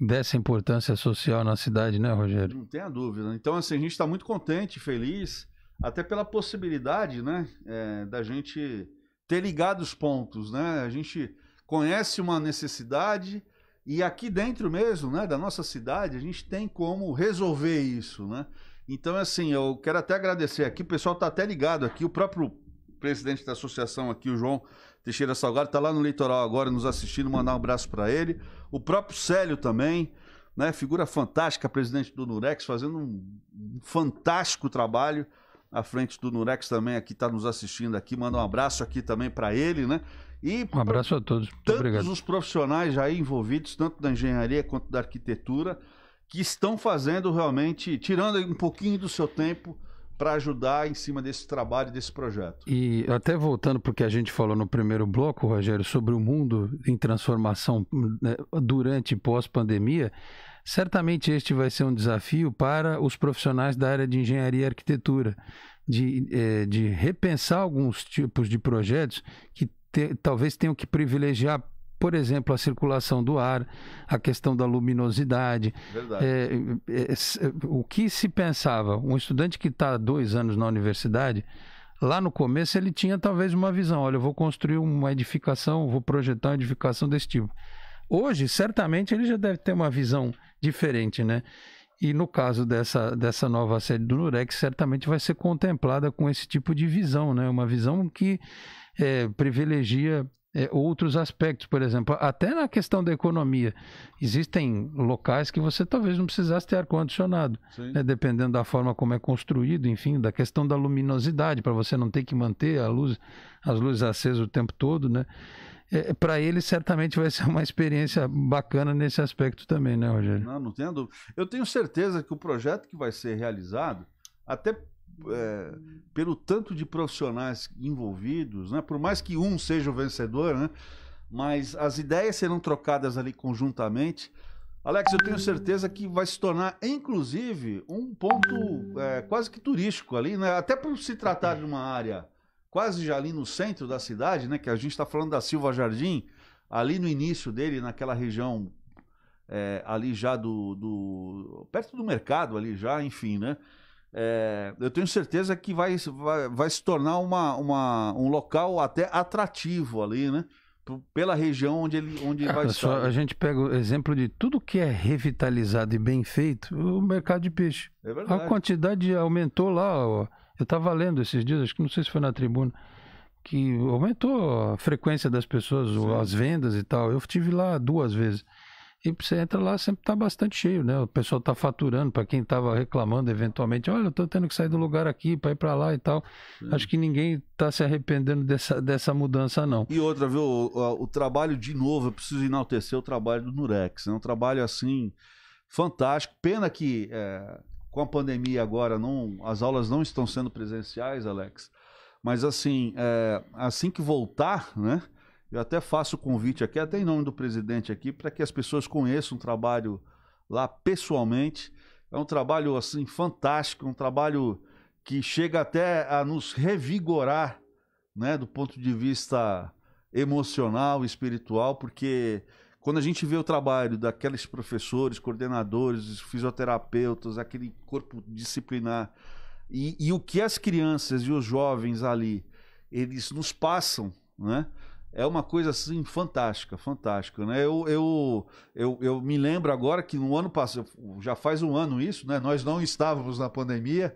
dessa importância social na cidade, né, Rogério? Não tenha dúvida. Então, assim, a gente está muito contente, feliz, até pela possibilidade, né, é, da gente ter ligado os pontos, né? A gente conhece uma necessidade e aqui dentro mesmo, né, da nossa cidade, a gente tem como resolver isso, né? Então, é assim, eu quero até agradecer aqui, o pessoal está até ligado aqui, o próprio presidente da associação aqui, o João Teixeira Salgado, está lá no litoral agora nos assistindo, mandar um abraço para ele. O próprio Célio também, né, figura fantástica, presidente do Nurex, fazendo um fantástico trabalho à frente do Nurex também aqui está nos assistindo aqui, manda um abraço aqui também para ele, né? E um abraço a todos. Muito tantos obrigado. os profissionais aí envolvidos, tanto da engenharia quanto da arquitetura, que estão fazendo realmente, tirando um pouquinho do seu tempo para ajudar em cima desse trabalho, desse projeto. E até voltando porque a gente falou no primeiro bloco, Rogério, sobre o mundo em transformação né, durante e pós-pandemia, certamente este vai ser um desafio para os profissionais da área de engenharia e arquitetura, de, é, de repensar alguns tipos de projetos que te, talvez tenham que privilegiar por exemplo, a circulação do ar, a questão da luminosidade. É, é, é, é, o que se pensava? Um estudante que está dois anos na universidade, lá no começo ele tinha talvez uma visão: olha, eu vou construir uma edificação, vou projetar uma edificação desse tipo. Hoje, certamente, ele já deve ter uma visão diferente, né? E no caso dessa, dessa nova sede do Nurex, certamente vai ser contemplada com esse tipo de visão, né? Uma visão que é, privilegia é, outros aspectos, por exemplo, até na questão da economia. Existem locais que você talvez não precisasse ter ar-condicionado, né? dependendo da forma como é construído, enfim, da questão da luminosidade, para você não ter que manter a luz, as luzes acesas o tempo todo, né? É, para ele certamente vai ser uma experiência bacana nesse aspecto também, né, Rogério? Não, não tenho dúvida. Eu tenho certeza que o projeto que vai ser realizado, até é, pelo tanto de profissionais envolvidos, né? por mais que um seja o vencedor, né? mas as ideias serão trocadas ali conjuntamente. Alex, eu tenho certeza que vai se tornar, inclusive, um ponto é, quase que turístico ali, né? Até por se tratar de uma área quase já ali no centro da cidade, né? Que a gente está falando da Silva Jardim, ali no início dele, naquela região é, ali já do, do. perto do mercado ali já, enfim, né? É, eu tenho certeza que vai, vai, vai se tornar uma, uma, um local até atrativo ali, né? Pela região onde ele, onde vai só, estar. Né? A gente pega o exemplo de tudo que é revitalizado e bem feito, o mercado de peixe. É verdade. A quantidade aumentou lá. Ó. Eu estava lendo esses dias, acho que não sei se foi na tribuna, que aumentou a frequência das pessoas, Sim. as vendas e tal. Eu estive lá duas vezes. E você entra lá, sempre está bastante cheio, né? O pessoal está faturando para quem estava reclamando eventualmente. Olha, eu estou tendo que sair do lugar aqui para ir para lá e tal. É. Acho que ninguém está se arrependendo dessa, dessa mudança, não. E outra, viu? O, o, trabalho, de novo, eu preciso enaltecer o trabalho do Nurex. É né? um trabalho, assim, fantástico. Pena que é, com a pandemia agora não, as aulas não estão sendo presenciais, Alex. Mas, assim, é, assim que voltar, né? Eu até faço o convite aqui, até em nome do presidente aqui, para que as pessoas conheçam o trabalho lá pessoalmente. É um trabalho assim fantástico, um trabalho que chega até a nos revigorar, né, do ponto de vista emocional, espiritual, porque quando a gente vê o trabalho daqueles professores, coordenadores, fisioterapeutas, aquele corpo disciplinar e, e o que as crianças e os jovens ali eles nos passam, né? é uma coisa assim fantástica, fantástica, né? Eu, eu, eu, eu me lembro agora que no ano passado, já faz um ano isso, né? Nós não estávamos na pandemia,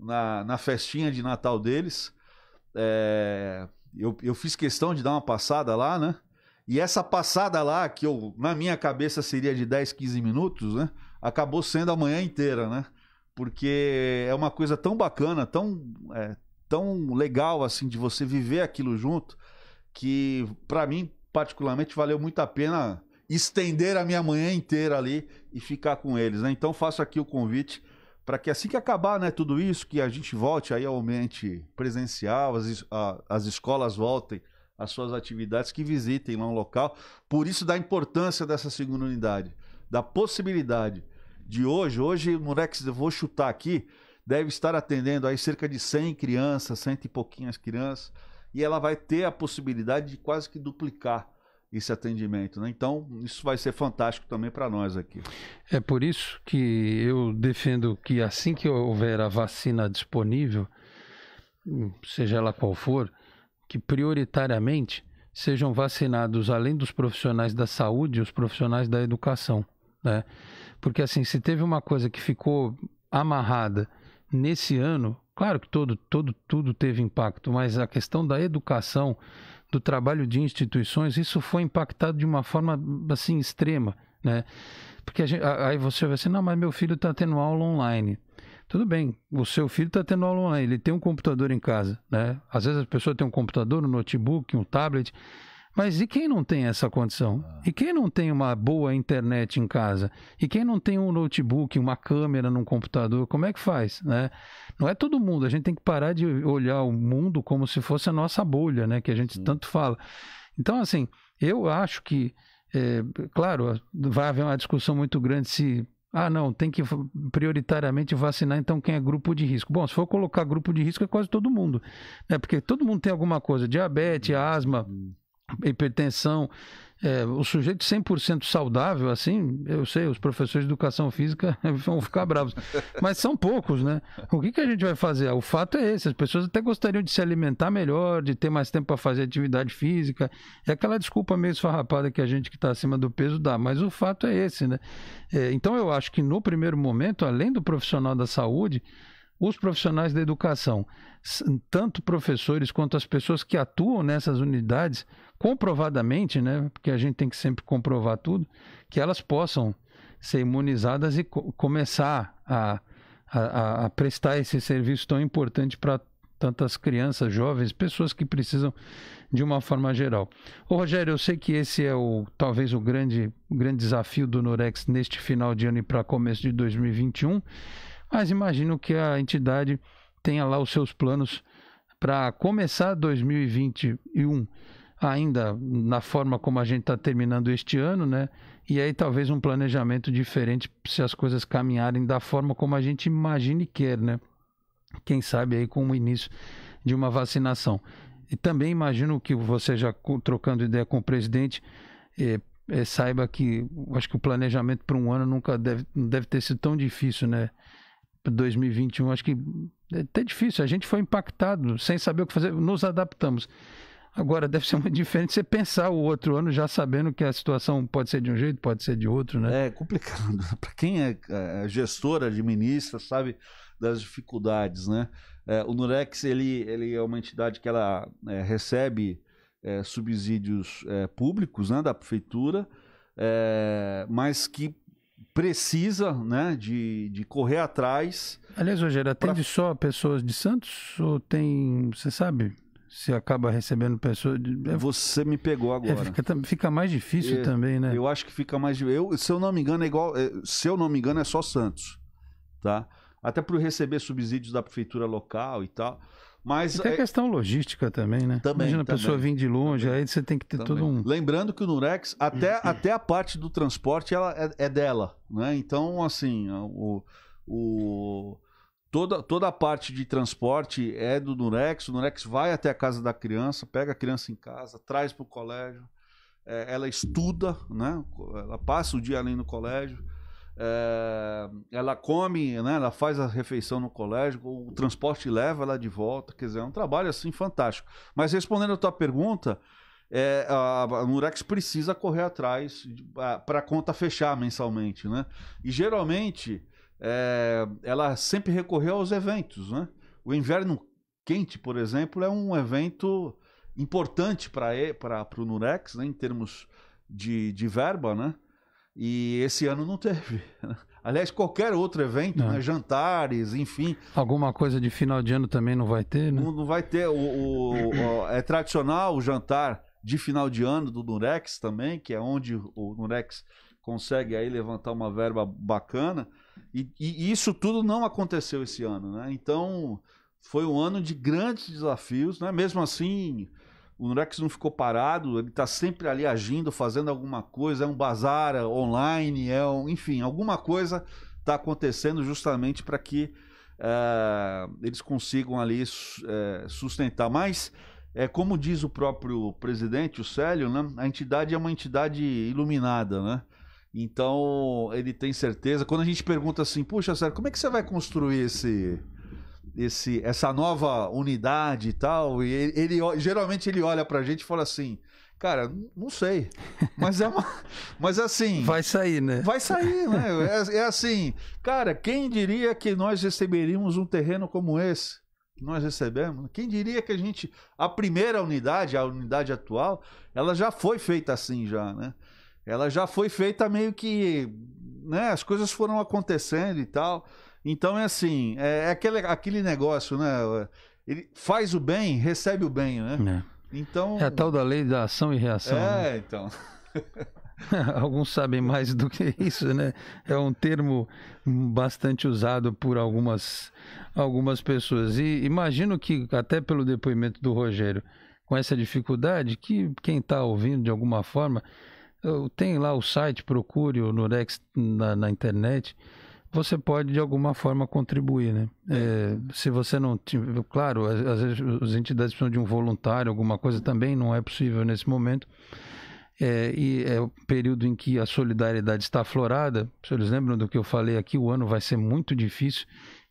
na, na festinha de Natal deles. É, eu, eu fiz questão de dar uma passada lá, né? E essa passada lá, que eu, na minha cabeça seria de 10, 15 minutos, né? Acabou sendo a manhã inteira, né? Porque é uma coisa tão bacana, tão, é, tão legal, assim, de você viver aquilo junto que para mim, particularmente, valeu muito a pena estender a minha manhã inteira ali e ficar com eles. Né? Então faço aqui o convite para que assim que acabar né, tudo isso, que a gente volte aí ao ambiente presencial, as, a, as escolas voltem às suas atividades, que visitem lá um local. Por isso da importância dessa segunda unidade, da possibilidade de hoje, hoje, Murex, eu vou chutar aqui, deve estar atendendo aí cerca de 100 crianças, cento e pouquinhas crianças, e ela vai ter a possibilidade de quase que duplicar esse atendimento. Né? Então, isso vai ser fantástico também para nós aqui. É por isso que eu defendo que assim que houver a vacina disponível, seja ela qual for, que prioritariamente sejam vacinados, além dos profissionais da saúde, os profissionais da educação. Né? Porque assim, se teve uma coisa que ficou amarrada nesse ano, Claro que todo, todo, tudo teve impacto, mas a questão da educação, do trabalho de instituições, isso foi impactado de uma forma assim extrema, né? Porque gente, aí você vai assim, não, mas meu filho está tendo aula online. Tudo bem, o seu filho está tendo aula online, ele tem um computador em casa, né? Às vezes a pessoa tem um computador, um notebook, um tablet, mas e quem não tem essa condição? Ah. E quem não tem uma boa internet em casa? E quem não tem um notebook, uma câmera num computador? Como é que faz? Né? Não é todo mundo. A gente tem que parar de olhar o mundo como se fosse a nossa bolha, né? Que a gente tanto fala. Então, assim, eu acho que, é, claro, vai haver uma discussão muito grande se ah, não, tem que prioritariamente vacinar então quem é grupo de risco. Bom, se for colocar grupo de risco é quase todo mundo, né? Porque todo mundo tem alguma coisa, diabetes, asma, hipertensão, é, o sujeito 100% saudável, assim, eu sei, os professores de educação física vão ficar bravos. Mas são poucos, né? O que, que a gente vai fazer? O fato é esse: as pessoas até gostariam de se alimentar melhor, de ter mais tempo para fazer atividade física. É aquela desculpa meio esfarrapada que a gente que está acima do peso dá, mas o fato é esse, né? É, então eu acho que no primeiro momento, além do profissional da saúde os profissionais da educação, tanto professores quanto as pessoas que atuam nessas unidades, comprovadamente, né, porque a gente tem que sempre comprovar tudo, que elas possam ser imunizadas e co começar a, a, a prestar esse serviço tão importante para tantas crianças, jovens, pessoas que precisam de uma forma geral. Ô Rogério, eu sei que esse é o talvez o grande, grande desafio do Norex neste final de ano e para começo de 2021. Mas imagino que a entidade tenha lá os seus planos para começar 2021 ainda na forma como a gente está terminando este ano, né? E aí talvez um planejamento diferente se as coisas caminharem da forma como a gente imagina e quer, é, né? Quem sabe aí com o início de uma vacinação. E também imagino que você já trocando ideia com o presidente eh, eh, saiba que acho que o planejamento para um ano nunca deve, deve ter sido tão difícil, né? 2021, acho que é até difícil. A gente foi impactado sem saber o que fazer, nos adaptamos. Agora, deve ser muito diferente você pensar o outro ano já sabendo que a situação pode ser de um jeito, pode ser de outro, né? É complicado. Para quem é, é, é, gestor, administra, sabe das dificuldades, né? É, o Nurex, ele, ele é uma entidade que ela é, recebe é, subsídios públicos né, da prefeitura, mas que precisa né, de, de correr atrás. Aliás, Rogério, atende pra... só pessoas de Santos ou tem, você sabe, se acaba recebendo pessoas. De... É você me pegou é, agora. É, fica, fica, mais difícil é, também, né? Eu acho que fica mais eu Se eu não me engano, é igual. É, se eu não me engano, é só Santos. Tá? Até para receber subsídios da prefeitura local e tal. Mas e tem é... a questão logística também, né? Também, Imagina também. a pessoa vir de longe, também. aí você tem que ter todo um. Lembrando que o Nurex, até, uhum. até a parte do transporte, ela é, é dela, né? Então, assim, o, o toda, toda a parte de transporte é do Nurex. O Nurex vai até a casa da criança, pega a criança em casa, traz para o colégio. É, ela estuda, né? Ela passa o dia ali no colégio. É, ela come, né? Ela faz a refeição no colégio, o transporte leva ela de volta. Quer dizer, é um trabalho assim fantástico. Mas respondendo a tua pergunta, é, a, a Murex precisa correr atrás para a conta fechar mensalmente, né? E geralmente é, ela sempre recorreu aos eventos, né? O inverno quente, por exemplo, é um evento importante para o Nurex, né, em termos de, de verba, né? E esse ano não teve. Aliás, qualquer outro evento, é. né? jantares, enfim. Alguma coisa de final de ano também não vai ter, né? Não, não vai ter. O, o, o, é tradicional o jantar de final de ano do Nurex também, que é onde o Nurex consegue aí levantar uma verba bacana. E, e isso tudo não aconteceu esse ano, né? Então, foi um ano de grandes desafios, né? Mesmo assim, o Nurex não ficou parado, ele está sempre ali agindo, fazendo alguma coisa, é um bazar é online, é um, enfim, alguma coisa está acontecendo justamente para que eh, eles consigam ali eh, sustentar. Mas, é, como diz o próprio presidente, o Célio, né, a entidade é uma entidade iluminada, né? Então, ele tem certeza. Quando a gente pergunta assim, puxa, Célio, como é que você vai construir esse esse, essa nova unidade e tal. E ele, ele geralmente ele olha pra gente e fala assim. Cara, não sei. Mas é uma. Mas assim. Vai sair, né? Vai sair, né? É, é assim. Cara, quem diria que nós receberíamos um terreno como esse? Que nós recebemos? Quem diria que a gente. A primeira unidade, a unidade atual, ela já foi feita assim, já, né? Ela já foi feita meio que. Né? As coisas foram acontecendo e tal. Então é assim, é, é aquele, aquele negócio, né? Ele faz o bem, recebe o bem, né? É. Então... É a tal da lei da ação e reação. É, né? então. Alguns sabem mais do que isso, né? É um termo bastante usado por algumas, algumas pessoas. E imagino que, até pelo depoimento do Rogério, com essa dificuldade, que quem está ouvindo de alguma forma, tem lá o site, procure o Nurex na, na internet você pode de alguma forma contribuir, né? É, se você não tiver, claro, às vezes as entidades precisam de um voluntário, alguma coisa também não é possível nesse momento. É, e é o período em que a solidariedade está aflorada. Vocês lembram do que eu falei aqui? O ano vai ser muito difícil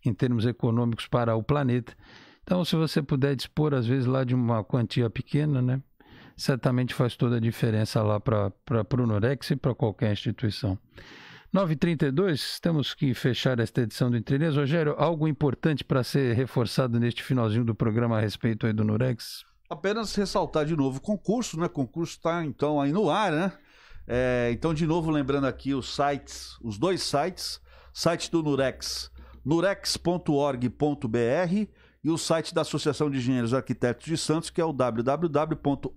em termos econômicos para o planeta. Então, se você puder dispor, às vezes, lá de uma quantia pequena, né? certamente faz toda a diferença lá para o Norex e para qualquer instituição. 9h32, estamos que fechar esta edição do Entrelinhas. Rogério, algo importante para ser reforçado neste finalzinho do programa a respeito do Nurex? Apenas ressaltar de novo o concurso, né? O concurso está então aí no ar, né? É, então, de novo, lembrando aqui os sites, os dois sites, site do Nurex, nurex.org.br e o site da Associação de Engenheiros Arquitetos de Santos, que é o www.aeas.com.br.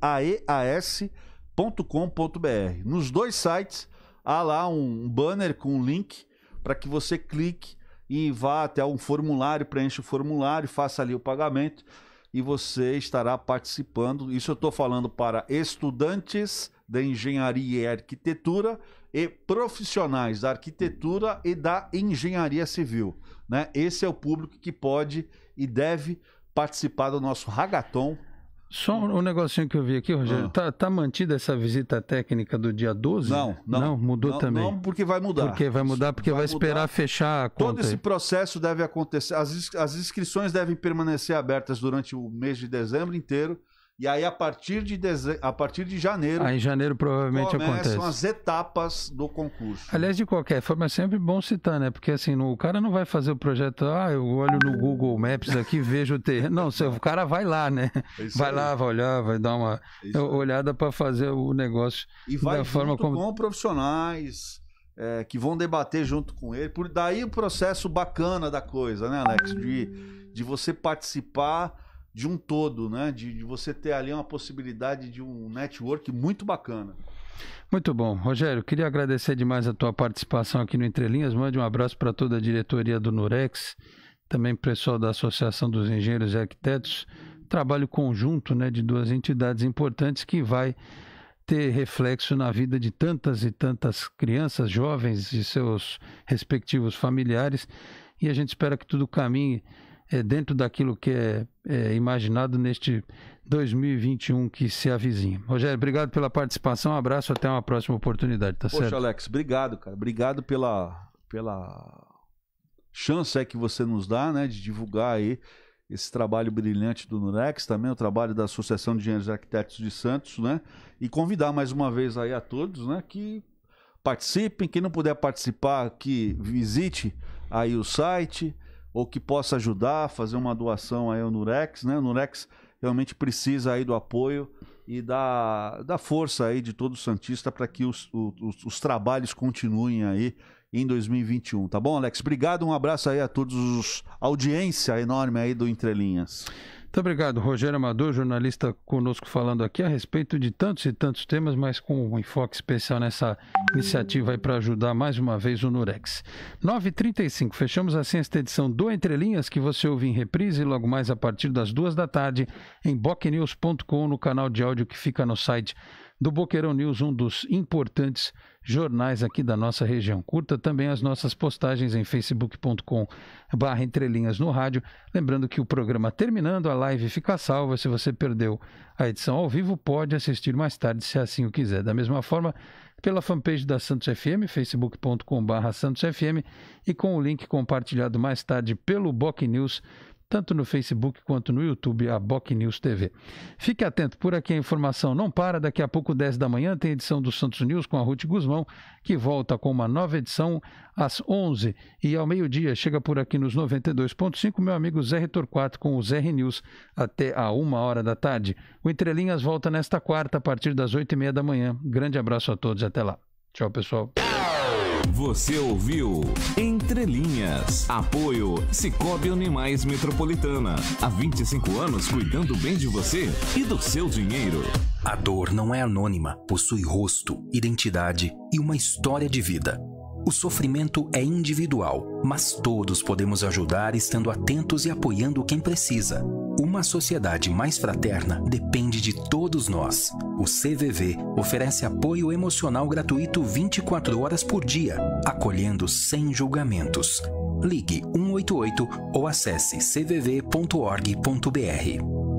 Nos dois sites há lá um banner com um link para que você clique e vá até um formulário, preencha o formulário, faça ali o pagamento e você estará participando. Isso eu estou falando para estudantes da engenharia e arquitetura e profissionais da arquitetura e da engenharia civil. Né? Esse é o público que pode e deve participar do nosso Ragaton só um negocinho que eu vi aqui, Rogério. Ah. Tá, tá, mantida essa visita técnica do dia 12? Não, não. Não, mudou não, também. Não, porque vai mudar. Porque vai mudar, porque vai, vai mudar. esperar fechar a conta. Todo esse processo deve acontecer. As, as inscrições devem permanecer abertas durante o mês de dezembro inteiro. E aí, a partir de, deze... a partir de janeiro. Aí, em janeiro, provavelmente começam acontece. Começam as etapas do concurso. Aliás, de qualquer forma, é sempre bom citar, né? Porque assim, o cara não vai fazer o projeto, ah, eu olho no Google Maps aqui, vejo o terreno. Não, seu, o cara vai lá, né? É vai aí. lá, vai olhar, vai dar uma é olhada para fazer o negócio. E vai da forma como... com profissionais. É, que vão debater junto com ele. Por daí o processo bacana da coisa, né, Alex? De, de você participar de um todo, né? De, de, você ter ali uma possibilidade de um network muito bacana. Muito bom. Rogério, queria agradecer demais a tua participação aqui no Entrelinhas. Mande um abraço para toda a diretoria do Nurex, também para o pessoal da Associação dos Engenheiros e Arquitetos. Trabalho conjunto né, de duas entidades importantes que vai ter reflexo na vida de tantas e tantas crianças, jovens e seus respectivos familiares. E a gente espera que tudo caminhe é, dentro daquilo que é, é, imaginado neste 2021 que se avizinha. Rogério, obrigado pela participação, um abraço, até uma próxima oportunidade, tá Poxa, certo? Alex, obrigado, cara. Obrigado pela, pela chance é que você nos dá, né, de divulgar aí esse trabalho brilhante do Nurex, também o trabalho da Associação de Engenheiros e Arquitetos de Santos, né? E convidar mais uma vez aí a todos, né, que participem, quem não puder participar, que visite aí o site, ou que possa ajudar, fazer uma doação aí ao Nurex, né? O Nurex realmente precisa aí do apoio e da, da força aí de todo o Santista para que os, os, os, trabalhos continuem aí em 2021, tá bom, Alex? Obrigado, um abraço aí a todos, audiência enorme aí do Entrelinhas. Muito obrigado, Rogério Amador, jornalista conosco falando aqui a respeito de tantos e tantos temas, mas com um enfoque especial nessa iniciativa e para ajudar mais uma vez o Nurex. 9h35, fechamos assim esta edição do Entre Linhas, que você ouve em reprise logo mais a partir das duas da tarde em bocnews.com, no canal de áudio que fica no site do Boqueirão News, um dos importantes jornais aqui da nossa região. Curta também as nossas postagens em facebook.com barra entrelinhas no rádio. Lembrando que o programa terminando, a live fica salva. Se você perdeu a edição ao vivo, pode assistir mais tarde, se assim o quiser. Da mesma forma, pela fanpage da Santos FM, facebook.com barra Santos FM e com o link compartilhado mais tarde pelo BocNews News tanto no Facebook quanto no YouTube, a Boc News TV. Fique atento, por aqui a informação não para. Daqui a pouco, 10 da manhã, tem edição do Santos News com a Ruth Guzmão, que volta com uma nova edição às 11 e ao meio-dia chega por aqui nos 92.5 meu amigo Zé 4 com o Zé News até a uma hora da tarde. O Entrelinhas volta nesta quarta a partir das 8 e meia da manhã. Grande abraço a todos até lá. Tchau pessoal. Você ouviu Entre Linhas. Apoio Cicobi Animais Metropolitana. Há 25 anos cuidando bem de você e do seu dinheiro. A dor não é anônima, possui rosto, identidade e uma história de vida. O sofrimento é individual, mas todos podemos ajudar estando atentos e apoiando quem precisa. Uma sociedade mais fraterna depende de todos nós. O CVV oferece apoio emocional gratuito 24 horas por dia, acolhendo sem julgamentos. Ligue 188 ou acesse cvv.org.br.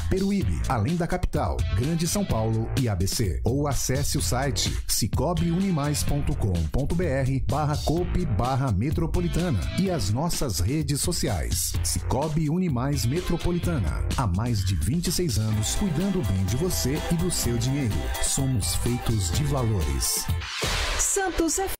Peruíbe, além da capital, Grande São Paulo e ABC. Ou acesse o site cicobreunimais.com.br barra cope barra metropolitana e as nossas redes sociais. Cicobi Unimais Metropolitana. Há mais de 26 anos cuidando bem de você e do seu dinheiro. Somos feitos de valores. Santos é